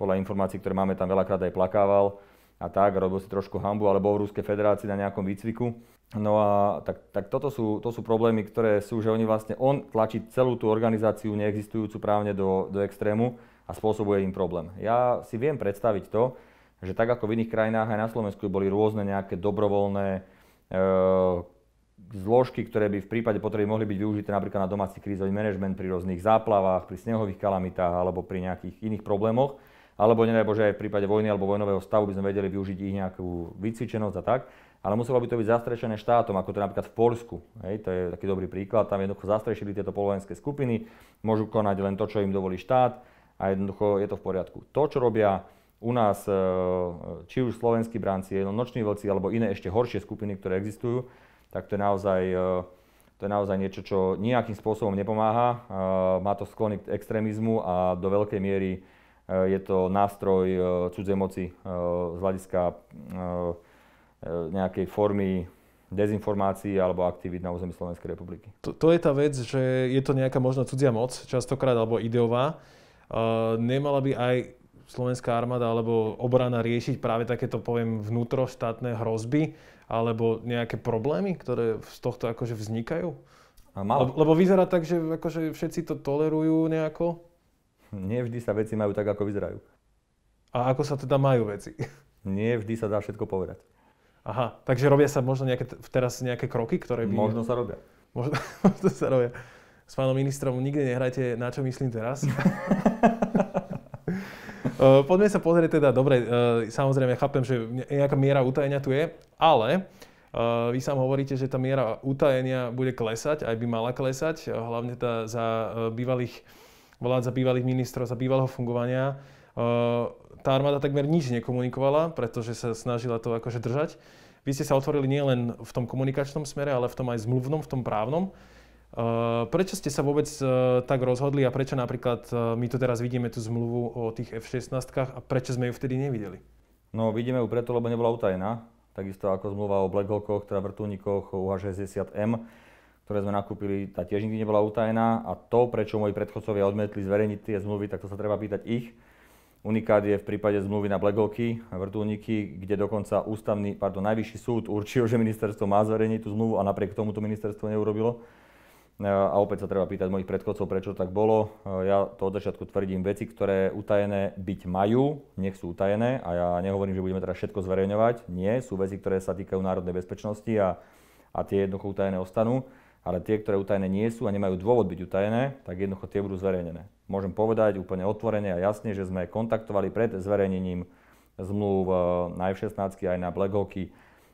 podľa informácií, ktoré máme, tam veľakrát aj plakával a tak, robil si trošku hambu, ale bol v Ruskej federácii na nejakom výcviku. No a tak, tak toto sú, to sú problémy, ktoré sú, že oni vlastne, on tlačí celú tú organizáciu neexistujúcu právne do, do extrému a spôsobuje im problém. Ja si viem predstaviť to, že tak ako v iných krajinách aj na Slovensku boli rôzne nejaké dobrovoľné e, zložky, ktoré by v prípade potreby mohli byť využité napríklad na domáci krízový manažment pri rôznych záplavách, pri snehových kalamitách alebo pri nejakých iných problémoch, alebo nedaj Bože aj v prípade vojny alebo vojnového stavu by sme vedeli využiť ich nejakú vycvičenosť a tak. Ale muselo by to byť zastrešené štátom, ako to napríklad v Polsku. Hej, to je taký dobrý príklad. Tam jednoducho zastrešili tieto polovenské skupiny, môžu konať len to, čo im dovolí štát a jednoducho je to v poriadku. To, čo robia u nás, e, či už slovenskí bránci, noční vlci alebo iné ešte horšie skupiny, ktoré existujú, tak to je naozaj, e, to je naozaj niečo, čo nejakým spôsobom nepomáha. E, má to sklony k extrémizmu a do veľkej miery je to nástroj cudzej moci z hľadiska nejakej formy dezinformácií alebo aktivít na území Slovenskej republiky. To, to je tá vec, že je to nejaká možno cudzia moc, častokrát alebo ideová. Uh, nemala by aj slovenská armáda alebo obrana riešiť práve takéto, poviem, vnútroštátne hrozby alebo nejaké problémy, ktoré z tohto akože vznikajú? malo. Lebo, lebo vyzerá tak, že akože všetci to tolerujú nejako? Nie vždy sa veci majú tak, ako vyzerajú. A ako sa teda majú veci? Nie vždy sa dá všetko povedať. Aha, takže robia sa možno nejaké, teraz nejaké kroky, ktoré by... Možno sa robia. Možno, možno sa robia. S pánom ministrom nikdy nehrajte, na čo myslím teraz. Eh, poďme sa pozrieť teda, dobre, eh, samozrejme chápem, že nejaká miera utajenia tu je, ale eh, vy sám hovoríte, že tá miera utajenia bude klesať, aj by mala klesať, hlavne tá za bývalých vlád, za bývalých ministrov, za bývalého fungovania. Tá armáda takmer nič nekomunikovala, pretože sa snažila to akože držať. Vy ste sa otvorili nielen v tom komunikačnom smere, ale v tom aj zmluvnom, v tom právnom. Eh, prečo ste sa vôbec eh, tak rozhodli a prečo napríklad eh, my tu teraz vidíme tú zmluvu o tých F-16 a prečo sme ju vtedy nevideli? No vidíme ju preto, lebo nebola utajená. Takisto ako zmluva o Black Hawkoch, teda vrtulníkoch UH-60M, ktoré sme nakúpili, tá tiež nikdy nebola utajená. A to, prečo moji predchodcovia odmietli zverejniť tie zmluvy, tak to sa treba pýtať ich. Unikát je v prípade zmluvy na Black Hawky, vrtulníky, kde dokonca ústavný, pardon, najvyšší súd určil, že ministerstvo má zverejniť tú zmluvu a napriek tomu to ministerstvo neurobilo. A opäť sa treba pýtať mojich predchodcov, prečo tak bolo. Ja to od začiatku tvrdím, veci, ktoré utajené byť majú, nech sú utajené. A ja nehovorím, že budeme teraz všetko zverejňovať. Nie, sú veci, ktoré sa týkajú národnej bezpečnosti a, a tie jednoducho utajené ostanú. Ale tie, ktoré utajené nie sú a nemajú dôvod byť utajené, tak jednoducho tie budú zverejnené. Môžem povedať úplne otvorene a jasne, že sme kontaktovali pred zverejnením zmluv e, na F-16 aj na Black Hawky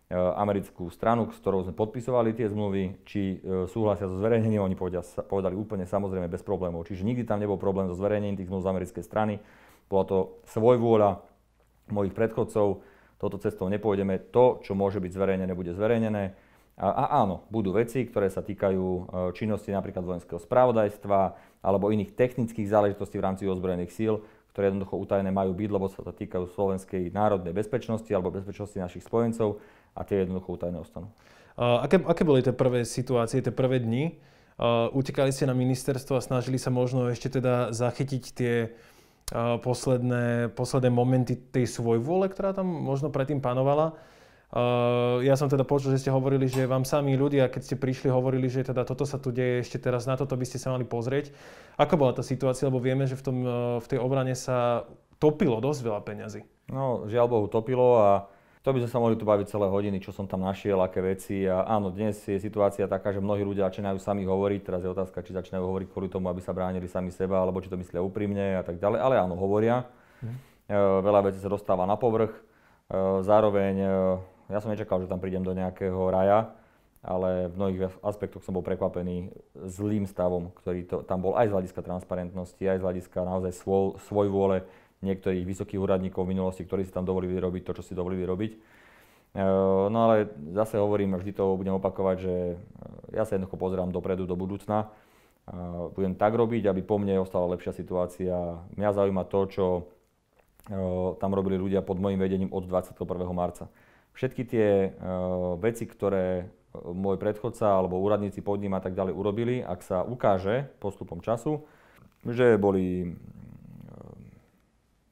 Eh, americkú stranu, s ktorou sme podpisovali tie zmluvy, či eh, súhlasia so zverejnením, oni povedali úplne samozrejme bez problémov. Čiže nikdy tam nebol problém so zverejnením tých zmluv z americkej strany. Bola to svoj vôľa mojich predchodcov, toto cestou nepôjdeme, to, čo môže byť zverejnené, bude zverejnené. A, a áno, budú veci, ktoré sa týkajú eh, činnosti napríklad vojenského spravodajstva alebo iných technických záležitostí v rámci ozbrojených síl, ktoré jednoducho utajené majú byť, lebo sa to týkajú slovenskej národnej bezpečnosti alebo bezpečnosti našich spojencov a tie jednoducho utajené ostanú. aké, aké boli tie prvé situácie, tie prvé dni? Uh, utekali ste na ministerstvo a snažili sa možno ešte teda zachytiť tie uh, posledné, posledné momenty tej svojvôle, ktorá tam možno predtým panovala. Uh, ja som teda počul, že ste hovorili, že vám sami ľudia, keď ste prišli, hovorili, že teda toto sa tu deje ešte teraz, na toto by ste sa mali pozrieť. Ako bola tá situácia, lebo vieme, že v, tom, uh, v tej obrane sa topilo dosť veľa peňazí. No, žiaľ Bohu, topilo a to by sme sa mohli tu baviť celé hodiny, čo som tam našiel, aké veci. A áno, dnes je situácia taká, že mnohí ľudia začínajú sami hovoriť. Teraz je otázka, či začínajú hovoriť kvôli tomu, aby sa bránili sami seba, alebo či to myslia úprimne a tak ďalej. Ale áno, hovoria. Hm. Veľa vecí sa dostáva na povrch. E, zároveň e, ja som nečakal, že tam prídem do nejakého raja, ale v mnohých aspektoch som bol prekvapený zlým stavom, ktorý to, tam bol aj z hľadiska transparentnosti, aj z hľadiska naozaj svoj, svoj vôle niektorých vysokých úradníkov v minulosti, ktorí si tam dovolili robiť to, čo si dovolili robiť. E, no ale zase hovorím, vždy to budem opakovať, že e, ja sa jednoducho pozerám dopredu, do budúcna. E, budem tak robiť, aby po mne ostala lepšia situácia. Mňa zaujíma to, čo tam robili ľudia pod môjim vedením od 21. marca. Všetky tie veci, ktoré môj predchodca alebo úradníci pod ním a tak ďalej urobili, ak sa ukáže postupom času, že boli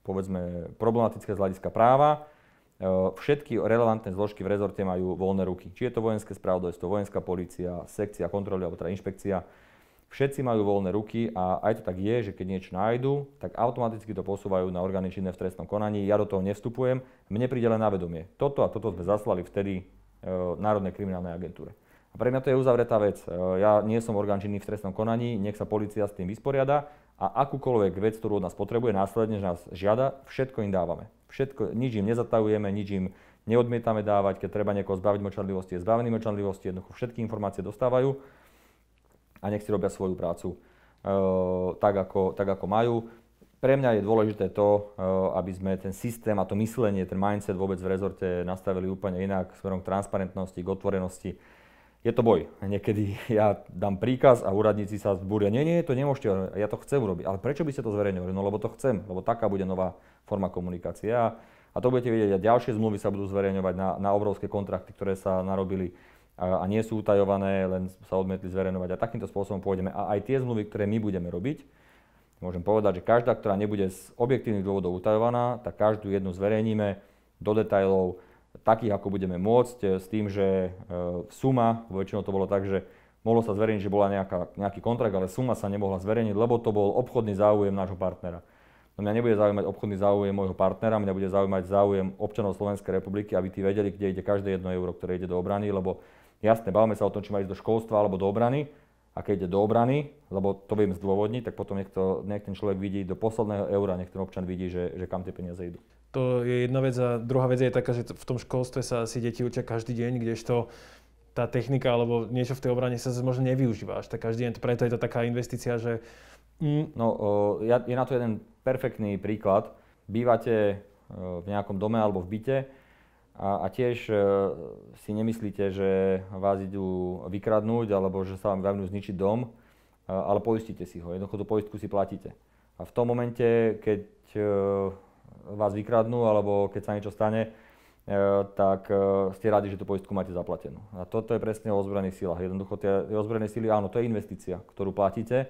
povedzme, problematické z hľadiska práva. E, všetky relevantné zložky v rezorte majú voľné ruky. Či je to vojenské spravodajstvo, vojenská policia, sekcia kontroly alebo teda inšpekcia. Všetci majú voľné ruky a aj to tak je, že keď niečo nájdu, tak automaticky to posúvajú na orgány činné v trestnom konaní. Ja do toho nevstupujem, mne príde len na vedomie. Toto a toto sme zaslali vtedy e, Národnej kriminálnej agentúre. A pre mňa to je uzavretá vec. E, ja nie som orgán činný v trestnom konaní, nech sa policia s tým vysporiada a akúkoľvek vec, ktorú od nás potrebuje, následne nás žiada, všetko im dávame. Všetko, nič im nezatajujeme, nič im neodmietame dávať, keď treba niekoho zbaviť močanlivosti, je zbavený močanlivosti, jednoducho všetky informácie dostávajú a nech si robia svoju prácu e, tak, ako, tak, ako majú. Pre mňa je dôležité to, e, aby sme ten systém a to myslenie, ten mindset vôbec v rezorte nastavili úplne inak smerom k transparentnosti, k otvorenosti, je to boj. Niekedy ja dám príkaz a úradníci sa zbúria. Nie, nie, to nemôžete, ja to chcem urobiť. Ale prečo by ste to zverejňovali? No lebo to chcem, lebo taká bude nová forma komunikácie. A, a to budete vidieť, a ďalšie zmluvy sa budú zverejňovať na, na obrovské kontrakty, ktoré sa narobili a, a nie sú utajované, len sa odmietli zverejňovať. A takýmto spôsobom pôjdeme. A aj tie zmluvy, ktoré my budeme robiť, môžem povedať, že každá, ktorá nebude z objektívnych dôvodov utajovaná, tak každú jednu zverejníme do detajlov, takých, ako budeme môcť, e, s tým, že e, suma, väčšinou to bolo tak, že mohlo sa zverejniť, že bola nejaká, nejaký kontrakt, ale suma sa nemohla zverejniť, lebo to bol obchodný záujem nášho partnera. No mňa nebude zaujímať obchodný záujem môjho partnera, mňa bude zaujímať záujem občanov Slovenskej republiky, aby tí vedeli, kde ide každé jedno euro, ktoré ide do obrany, lebo jasne, bavme sa o tom, či má ísť do školstva alebo do obrany, a keď ide do obrany, lebo to viem zdôvodniť, tak potom nech, to, nech ten človek vidí do posledného eura, nech ten občan vidí, že, že kam tie peniaze idú. To je jedna vec a druhá vec je taká, že v tom školstve sa asi deti učia každý deň, kdežto tá technika alebo niečo v tej obrane sa možno nevyužíva až tak každý deň. Preto je to taká investícia, že... Mm. No, ja, je na to jeden perfektný príklad. Bývate e, v nejakom dome alebo v byte a, a tiež e, si nemyslíte, že vás idú vykradnúť alebo že sa vám vravnú zničiť dom, e, ale poistíte si ho. Jednoducho tú poistku si platíte. A v tom momente, keď vás vykradnú alebo keď sa niečo stane, e, tak e, ste radi, že tú poistku máte zaplatenú. A toto je presne o ozbrojených silách. Jednoducho tie ozbrojené síly, áno, to je investícia, ktorú platíte,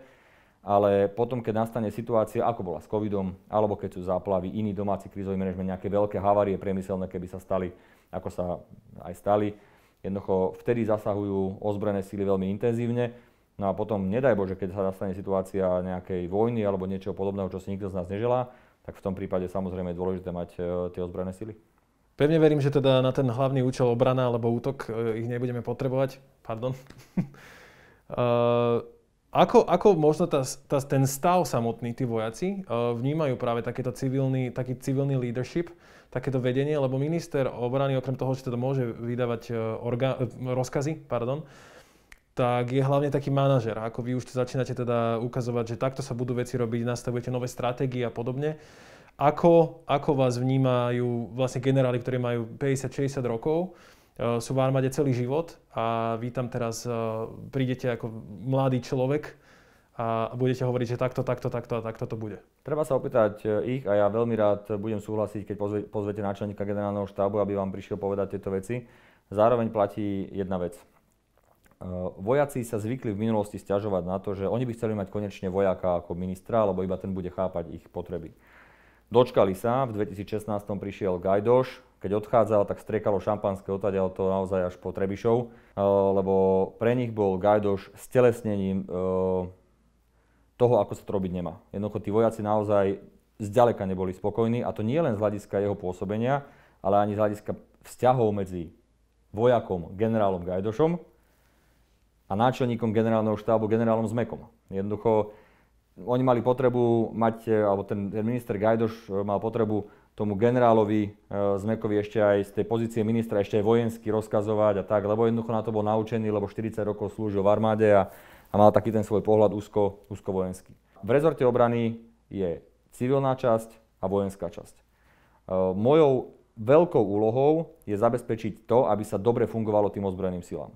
ale potom, keď nastane situácia, ako bola s covidom, alebo keď sú záplavy, iný domáci krízový manažment, nejaké veľké havárie priemyselné, keby sa stali, ako sa aj stali, jednoducho vtedy zasahujú ozbrojené síly veľmi intenzívne. No a potom, nedaj Bože, keď sa nastane situácia nejakej vojny alebo niečoho podobného, čo si nikto z nás neželá, tak v tom prípade samozrejme je dôležité mať e, tie ozbrojené sily. Pevne verím, že teda na ten hlavný účel obrana alebo útok e, ich nebudeme potrebovať. Pardon. E, ako, ako možno tá, tá, ten stav samotný, tí vojaci, uh, vnímajú práve takéto civilný, taký civilný leadership, takéto vedenie, lebo minister obrany, okrem toho, že teda môže vydávať orga, rozkazy, pardon, uh, tak je hlavne taký manažer. Ako vy už začínate teda ukazovať, že takto sa budú veci robiť, nastavujete nové stratégie a podobne. Ako, ako vás vnímajú vlastne generáli, ktorí majú 50-60 rokov, eh, sú v armáde celý život a vy tam teraz eh, prídete ako mladý človek a budete hovoriť, že takto, takto, takto a takto to bude. Treba sa opýtať eh, ich a ja veľmi rád budem súhlasiť, keď pozve, pozvete náčelníka generálneho štábu, aby vám prišiel povedať tieto veci. Zároveň platí jedna vec. Eh, vojaci sa zvykli v minulosti stiažovať na to, že oni by chceli mať konečne vojaka ako ministra, lebo iba ten bude chápať ich potreby. Dočkali sa, v 2016 prišiel Gajdoš, keď odchádzal, tak striekalo šampanské odtiaľ to naozaj až po Trebišov, eh, lebo pre nich bol Gajdoš stelesnením eh, toho, ako sa to robiť nemá. Jednoducho tí vojaci naozaj zďaleka neboli spokojní a to nie len z hľadiska jeho pôsobenia, ale ani z hľadiska vzťahov medzi vojakom, generálom Gajdošom a náčelníkom generálneho štábu generálom Zmekom. Jednoducho, oni mali potrebu mať, e, alebo ten, ten minister Gajdoš e, mal potrebu tomu generálovi e, Zmekovi ešte aj z tej pozície ministra ešte aj vojensky rozkazovať a tak, lebo jednoducho na to bol naučený, lebo 40 rokov slúžil v armáde a, a mal taký ten svoj pohľad úzko, úzko vojenský. V rezorte obrany je civilná časť a vojenská časť. Mojou veľkou úlohou je zabezpečiť to, aby sa dobre fungovalo tým ozbrojeným silám.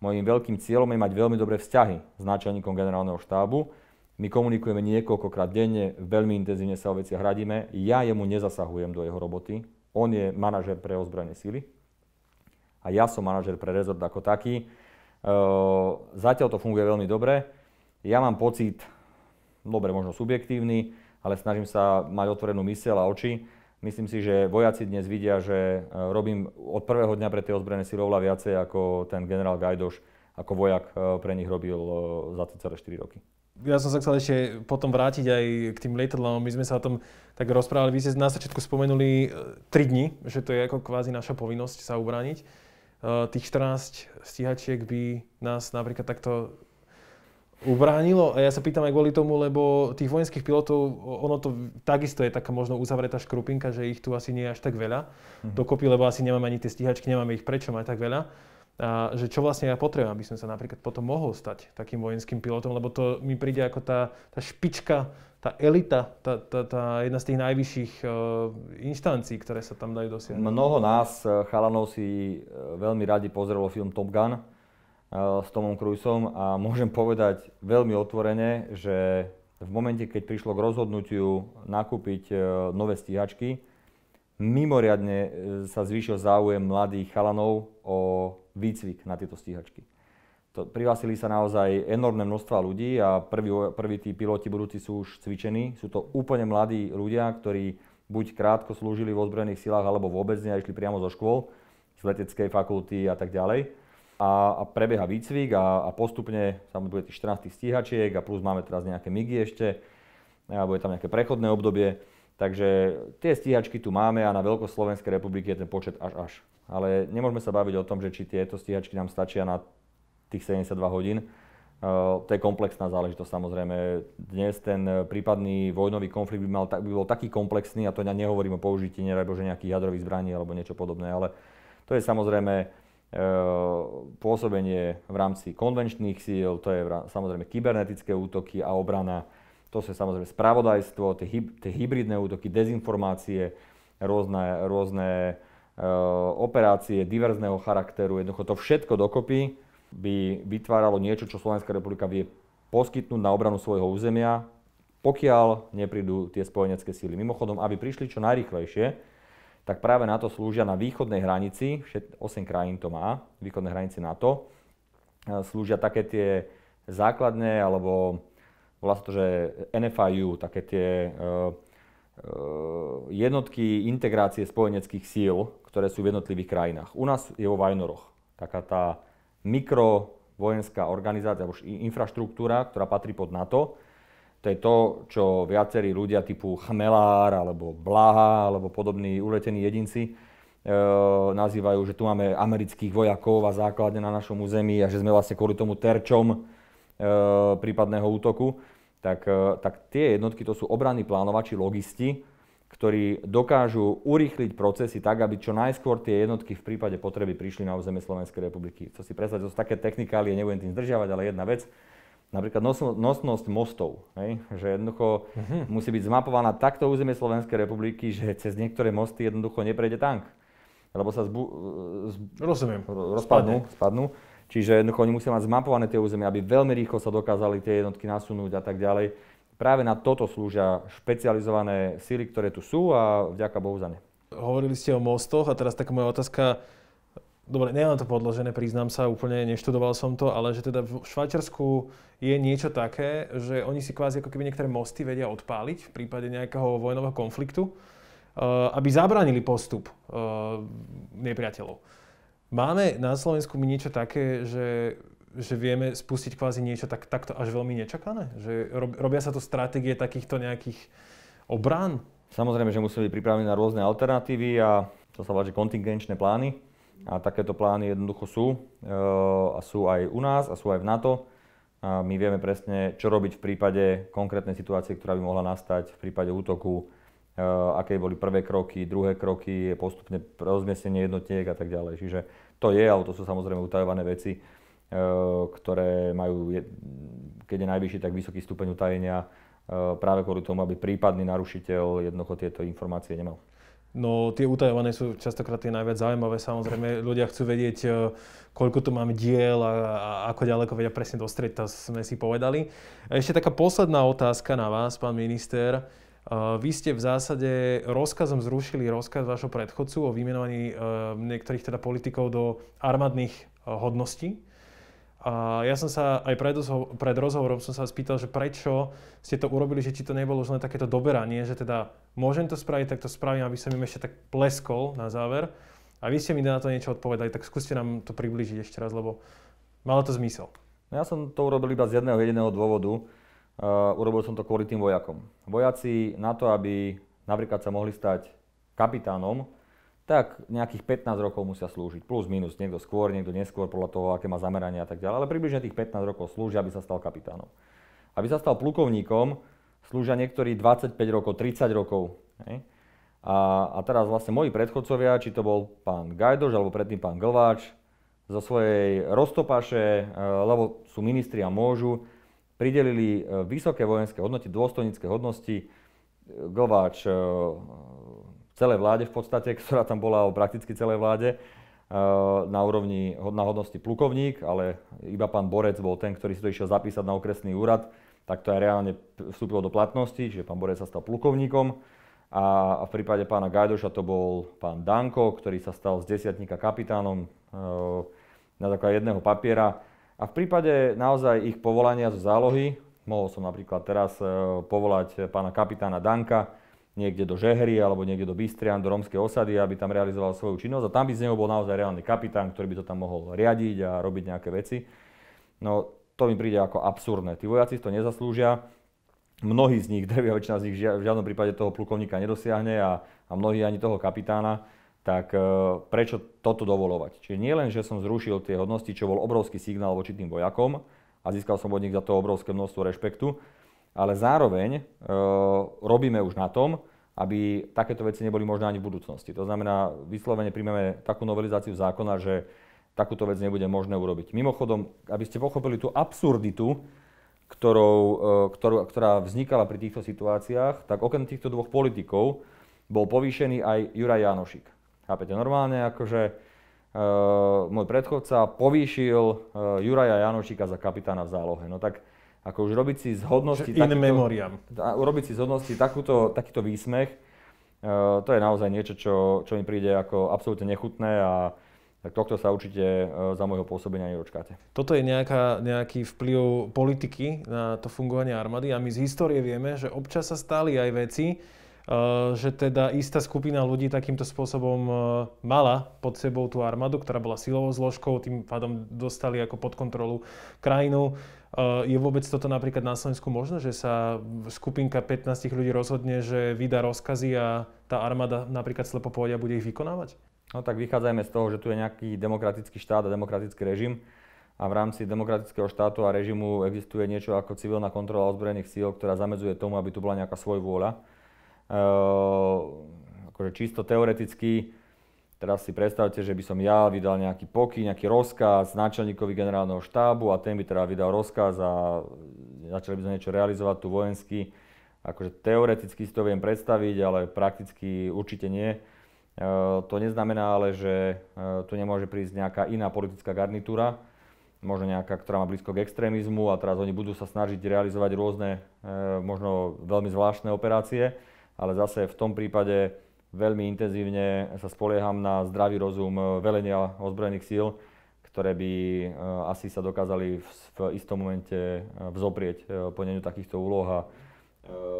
Mojím veľkým cieľom je mať veľmi dobré vzťahy s náčelníkom generálneho štábu. My komunikujeme niekoľkokrát denne, veľmi intenzívne sa o veciach radíme. Ja jemu nezasahujem do jeho roboty. On je manažer pre ozbrojené síly a ja som manažer pre rezort ako taký. Ehm, zatiaľ to funguje veľmi dobre. Ja mám pocit, dobre, možno subjektívny, ale snažím sa mať otvorenú myseľ a oči, Myslím si, že vojaci dnes vidia, že e, robím od prvého dňa pre tie ozbrojené síly oveľa viacej, ako ten generál Gajdoš ako vojak e, pre nich robil e, za celé 4 roky. Ja som sa chcel ešte potom vrátiť aj k tým lietadlám. My sme sa o tom tak rozprávali. Vy ste na začiatku spomenuli 3 dni, že to je ako kvázi naša povinnosť sa ubrániť. Tých 14 stíhačiek by nás napríklad takto ubránilo. A ja sa pýtam aj kvôli tomu, lebo tých vojenských pilotov, ono to takisto je taká možno uzavretá škrupinka, že ich tu asi nie je až tak veľa mm-hmm. dokopy, lebo asi nemáme ani tie stíhačky, nemáme ich prečo mať tak veľa. A, že čo vlastne ja potrebujem, aby som sa napríklad potom mohol stať takým vojenským pilotom, lebo to mi príde ako tá, tá špička, tá elita, tá, tá, tá jedna z tých najvyšších uh, inštancií, ktoré sa tam dajú dosiahnuť. Mnoho nás, e, chalanov, si e, veľmi radi pozrelo film Top Gun s Tomom Krujsom a môžem povedať veľmi otvorene, že v momente, keď prišlo k rozhodnutiu nakúpiť e, nové stíhačky, mimoriadne e, sa zvýšil záujem mladých chalanov o výcvik na tieto stíhačky. To, prihlásili sa naozaj enormné množstva ľudí a prví, prví tí piloti budúci sú už cvičení. Sú to úplne mladí ľudia, ktorí buď krátko slúžili v ozbrojených silách, alebo vôbec ne, išli priamo zo škôl, z leteckej fakulty a tak ďalej a, a prebieha výcvik a, a postupne, tam bude tých 14 stíhačiek a plus máme teraz nejaké migy ešte, a bude tam nejaké prechodné obdobie. Takže tie stíhačky tu máme a na Veľkoslovenskej Slovenskej republiky je ten počet až až. Ale nemôžeme sa baviť o tom, že či tieto stíhačky nám stačia na tých 72 hodín. Uh, to je komplexná záležitosť samozrejme. Dnes ten prípadný vojnový konflikt by, mal, by bol taký komplexný, a to ja nehovorím o použití nerebo, že nejakých jadrových zbraní alebo niečo podobné, ale to je samozrejme Ehm, pôsobenie v rámci konvenčných síl, to je samozrejme kybernetické útoky a obrana, to sú samozrejme spravodajstvo, tie, hyb, tie hybridné útoky, dezinformácie, rôzne, rôzne ehm, operácie diverzného charakteru, jednoducho to všetko dokopy by vytváralo niečo, čo Slovenská republika vie poskytnúť na obranu svojho územia, pokiaľ neprídu tie spojenecké síly. Mimochodom, aby prišli čo najrychlejšie, tak práve na to slúžia na východnej hranici, 8 krajín to má, východné hranice NATO, e, slúžia také tie základné, alebo volá vlastne sa to, že NFIU, také tie uh, jednotky integrácie spojeneckých síl, ktoré sú v jednotlivých krajinách. U nás je vo Vajnoroch taká tá mikrovojenská organizácia, alebo infraštruktúra, ktorá patrí pod NATO, to je to, čo viacerí ľudia typu Chmelár alebo Blaha alebo podobní uletení jedinci e, nazývajú, že tu máme amerických vojakov a základne na našom území a že sme vlastne kvôli tomu terčom e, prípadného útoku, tak, e, tak tie jednotky to sú obranní plánovači, logisti, ktorí dokážu urýchliť procesy tak, aby čo najskôr tie jednotky v prípade potreby prišli na územie Slovenskej republiky. To si predstaviť, to sú také technikálie, nebudem tým zdržiavať, ale jedna vec napríklad nosnosť mostov. Hej? Že jednoducho mm-hmm. musí byť zmapovaná takto územie Slovenskej republiky, že cez niektoré mosty jednoducho neprejde tank. Lebo sa zbu, z, Rozumiem. rozpadnú. Spadne. Spadnú. Čiže jednoducho oni musia mať zmapované tie územie, aby veľmi rýchlo sa dokázali tie jednotky nasunúť a tak ďalej. Práve na toto slúžia špecializované síly, ktoré tu sú a vďaka Bohu za ne. Hovorili ste o mostoch a teraz taká moja otázka dobre, nemám to podložené, priznám sa, úplne neštudoval som to, ale že teda v Švajčiarsku je niečo také, že oni si kvázi ako keby niektoré mosty vedia odpáliť v prípade nejakého vojnového konfliktu, eh, aby zabránili postup eh, nepriateľov. Máme na Slovensku my niečo také, že že vieme spustiť kvázi niečo tak, takto až veľmi nečakané? Že robia sa to stratégie takýchto nejakých obrán? Samozrejme, že musíme byť pripravení na rôzne alternatívy a to sa volá, že kontingenčné plány. A takéto plány jednoducho sú e, a sú aj u nás a sú aj v NATO. A my vieme presne, čo robiť v prípade konkrétnej situácie, ktorá by mohla nastať v prípade útoku, e, aké boli prvé kroky, druhé kroky, postupne rozmiestnenie jednotiek a tak ďalej. Čiže to je, ale to sú samozrejme utajované veci, e, ktoré majú, keď je najvyšší, tak vysoký stupeň utajenia práve kvôli tomu, aby prípadný narušiteľ jednoducho tieto informácie nemal. No tie utajované sú častokrát tie najviac zaujímavé. Samozrejme, ľudia chcú vedieť, e, koľko tu mám diel a, a ako ďaleko vedia presne dostrieť, to sme si povedali. A ešte taká posledná otázka na vás, pán minister. E, vy ste v zásade rozkazom zrušili rozkaz vašho predchodcu o vymenovaní e, niektorých teda politikov do armádnych hodností. A ja som sa aj pred, pred rozhovorom som sa spýtal, že prečo ste to urobili, že či to nebolo len takéto doberanie, že teda môžem to spraviť, tak to spravím, aby som im ešte tak pleskol na záver. A vy ste mi na to niečo odpovedali, tak skúste nám to priblížiť ešte raz, lebo malo to zmysel. No ja som to urobil iba z jedného jediného dôvodu. Uh, urobil som to kvôli tým vojakom. Vojaci na to, aby napríklad sa mohli stať kapitánom, tak nejakých 15 rokov musia slúžiť. Plus, minus, niekto skôr, niekto neskôr, podľa toho, aké má zameranie a tak ďalej. Ale približne tých 15 rokov slúžia aby sa stal kapitánom. Aby sa stal plukovníkom, slúžia niektorí 25 rokov, 30 rokov. Hej? A, a teraz vlastne moji predchodcovia, či to bol pán Gajdoš alebo predtým pán Glváč, zo svojej roztopaše, e, lebo sú ministri a môžu, pridelili e, vysoké vojenské hodnoty, dôstojnícke hodnosti. Glváč e, celej vláde v podstate, ktorá tam bola o prakticky celej vláde eh, na úrovni na hodnosti plukovník, ale iba pán Borec bol ten, ktorý si to išiel zapísať na okresný úrad, tak to aj reálne vstúpilo do platnosti, že pán Borec sa stal plukovníkom a v prípade pána Gajdoša to bol pán Danko, ktorý sa stal z desiatníka kapitánom eh, na základe jedného papiera. A v prípade naozaj ich povolania zo zálohy, mohol som napríklad teraz eh, povolať pána kapitána Danka, niekde do Žehry alebo niekde do Bystrian, do romskej osady, aby tam realizoval svoju činnosť a tam by z neho bol naozaj reálny kapitán, ktorý by to tam mohol riadiť a robiť nejaké veci. No to mi príde ako absurdné. Tí vojaci to nezaslúžia, mnohí z nich, drvia väčšina z nich v žiadnom prípade toho plukovníka nedosiahne a, a mnohí ani toho kapitána, tak e, prečo toto dovolovať? Čiže nie len, že som zrušil tie hodnosti, čo bol obrovský signál voči tým vojakom a získal som od nich za to obrovské množstvo rešpektu, ale zároveň e, robíme už na tom, aby takéto veci neboli možné ani v budúcnosti. To znamená, vyslovene príjmeme takú novelizáciu zákona, že takúto vec nebude možné urobiť. Mimochodom, aby ste pochopili tú absurditu, ktorou, e, ktorú, ktorá vznikala pri týchto situáciách, tak okrem týchto dvoch politikov bol povýšený aj Juraj Janošik. Chápete, normálne akože e, môj predchodca povýšil Juraja Janošika za kapitána v zálohe. No tak ako už robiť si z In Takýto, memoriam. Urobiť si zhodnosti takúto, takýto výsmech, uh, to je naozaj niečo, čo, čo mi príde ako absolútne nechutné a tak tohto sa určite e, za môjho pôsobenia nedočkáte. Toto je nejaká, nejaký vplyv politiky na to fungovanie armády a my z histórie vieme, že občas sa stali aj veci, e, že teda istá skupina ľudí takýmto spôsobom mala pod sebou tú armádu, ktorá bola silovou zložkou, tým pádom dostali ako pod kontrolu krajinu. Eh, je vôbec toto napríklad na Slovensku možné, že sa skupinka 15 ľudí rozhodne, že vydá rozkazy a tá armáda napríklad slepopôdia bude ich vykonávať? No tak vychádzajme z toho, že tu je nejaký demokratický štát a demokratický režim a v rámci demokratického štátu a režimu existuje niečo ako civilná kontrola ozbrojených síl, ktorá zamedzuje tomu, aby tu bola nejaká svoj vôľa. E, eh, akože čisto teoreticky Teraz si predstavte, že by som ja vydal nejaký pokyn, nejaký rozkaz náčelníkovi generálneho štábu a ten by teda vydal rozkaz a začali by sme niečo realizovať tu vojensky. Akože teoreticky si to viem predstaviť, ale prakticky určite nie. E, to neznamená ale, že e, tu nemôže prísť nejaká iná politická garnitúra, možno nejaká, ktorá má blízko k extrémizmu a teraz oni budú sa snažiť realizovať rôzne, e, možno veľmi zvláštne operácie, ale zase v tom prípade veľmi intenzívne sa spolieham na zdravý rozum eh, velenia ozbrojených síl, ktoré by eh, asi sa dokázali v, v istom momente eh, vzoprieť plneniu takýchto úloh. A,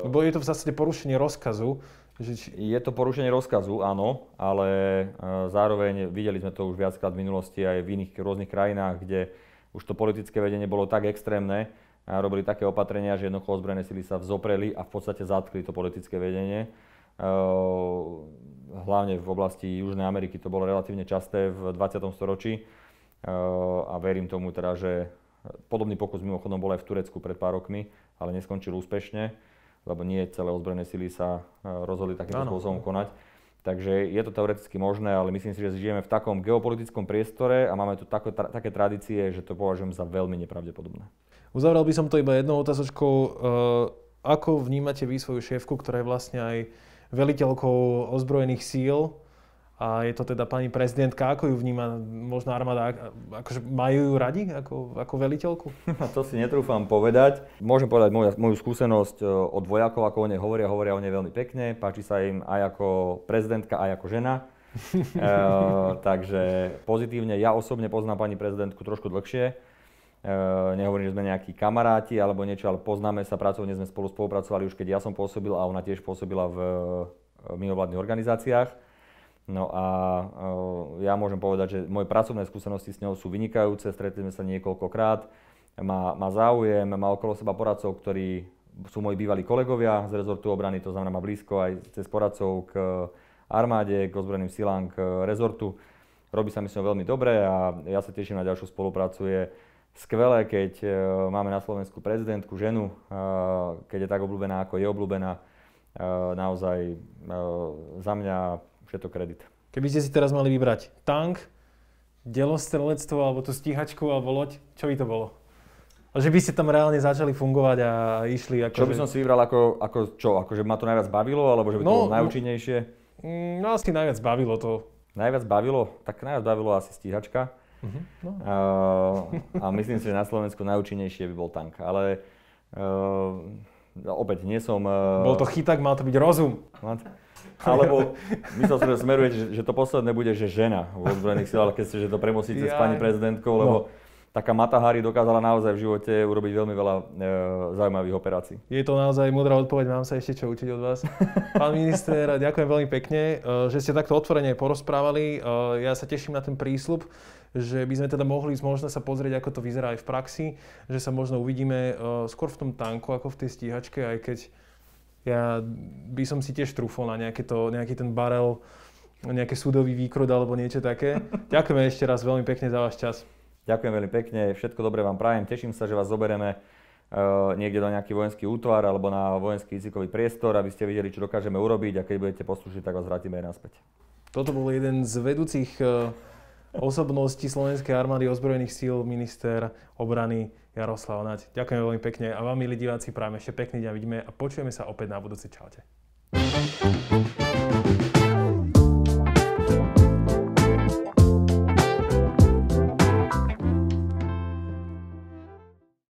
Lebo je to v zásade porušenie rozkazu. Že či... Je to porušenie rozkazu, áno, ale zároveň videli sme to už viackrát v minulosti aj v iných rôznych krajinách, kde už to politické vedenie bolo tak extrémne, a robili také opatrenia, že jednoducho ozbrojené sily sa vzopreli a v podstate zatkli to politické vedenie. Ehm, hlavne v oblasti Južnej Ameriky to bolo relatívne časté v 20. storočí ehm, a verím tomu teda, že podobný pokus mimochodom bol aj v Turecku pred pár rokmi, ale neskončil úspešne, lebo nie celé ozbrojené sily sa e, rozhodli takýmto spôsobom konať. Takže je to teoreticky možné, ale myslím si, že žijeme v takom geopolitickom priestore a máme tu tako, tra, také tradície, že to považujem za veľmi nepravdepodobné. Uzavrel by som to iba jednou otázočkou. Uh, ako vnímate vy svoju šéfku, ktorá je vlastne aj veliteľkou ozbrojených síl. A je to teda pani prezidentka, ako ju vníma možno armáda, akože majú ju radi ako, ako veliteľku? to si netrúfam povedať. Môžem povedať moju, moju skúsenosť e, od vojakov, ako o nej hovoria, hovoria o nej veľmi pekne. Páči sa im aj ako prezidentka, aj ako žena. e, takže pozitívne, ja osobne poznám pani prezidentku trošku dlhšie Eh, nehovorím, že sme nejakí kamaráti alebo niečo, ale poznáme sa pracovne, sme spolu spolupracovali už keď ja som pôsobil a ona tiež pôsobila v eh, mimovládnych organizáciách. No a eh, ja môžem povedať, že moje pracovné skúsenosti s ňou sú vynikajúce, stretli sme sa niekoľkokrát, má, má záujem, má okolo seba poradcov, ktorí sú moji bývalí kolegovia z rezortu obrany, to znamená má blízko aj cez poradcov k armáde, k ozbrojeným silám, k rezortu. Robí sa mi s ňou veľmi dobre a ja sa teším na ďalšiu spoluprácu. Je, skvelé, keď e, máme na Slovensku prezidentku, ženu, e, keď je tak obľúbená, ako je obľúbená. E, naozaj za mňa všetko kredit. Keby ste si teraz mali vybrať tank, delostrelectvo, alebo tú stíhačku, alebo loď, čo by to bolo? Že by ste tam reálne začali fungovať a išli ako... Čo by som si vybral ako, ako čo? Ako, že ma to najviac bavilo, alebo že by to no, bolo no. najúčinnejšie? Mm, no, asi najviac bavilo to. Najviac bavilo? Tak najviac bavilo asi stíhačka. Uh-huh. No. Uh, a myslím si, že na Slovensku najúčinnejšie by bol tank. Ale uh, opäť nie som... Uh, bol to chyták, mal to byť rozum. Alebo myslel som, že smerujete, že, že to posledné bude, že žena v ozbrojených silách, keď ste, že to premosíte ja. s pani prezidentkou, no. lebo no. taká Matahari dokázala naozaj v živote urobiť veľmi veľa e, zaujímavých operácií. Je to naozaj mudrá odpoveď, mám sa ešte čo učiť od vás. Pán minister, ďakujem veľmi pekne, e, že ste takto otvorene porozprávali. Ja sa teším na ten prísľub že by sme teda mohli možno sa pozrieť, ako to vyzerá aj v praxi, že sa možno uvidíme eh, skôr v tom tanku ako v tej stíhačke, aj keď ja by som si tiež trúfol na nejaké to, nejaký ten barel, nejaké súdový výkrod alebo niečo také. Ďakujeme ešte raz veľmi pekne za váš čas. Ďakujem veľmi pekne, všetko dobré vám prajem, teším sa, že vás zoberieme eh, niekde na nejaký vojenský útvar alebo na vojenský jazykový priestor, aby ste videli, čo dokážeme urobiť a keď budete poslušiť, tak vás vrátime aj naspäť. Toto bol jeden z vedúcich eh, osobnosti Slovenskej armády ozbrojených síl minister obrany Jaroslav Naď. Ďakujem veľmi pekne a vám, milí diváci, práve ešte pekný deň vidíme a počujeme sa opäť na budúci. Čaute. thank you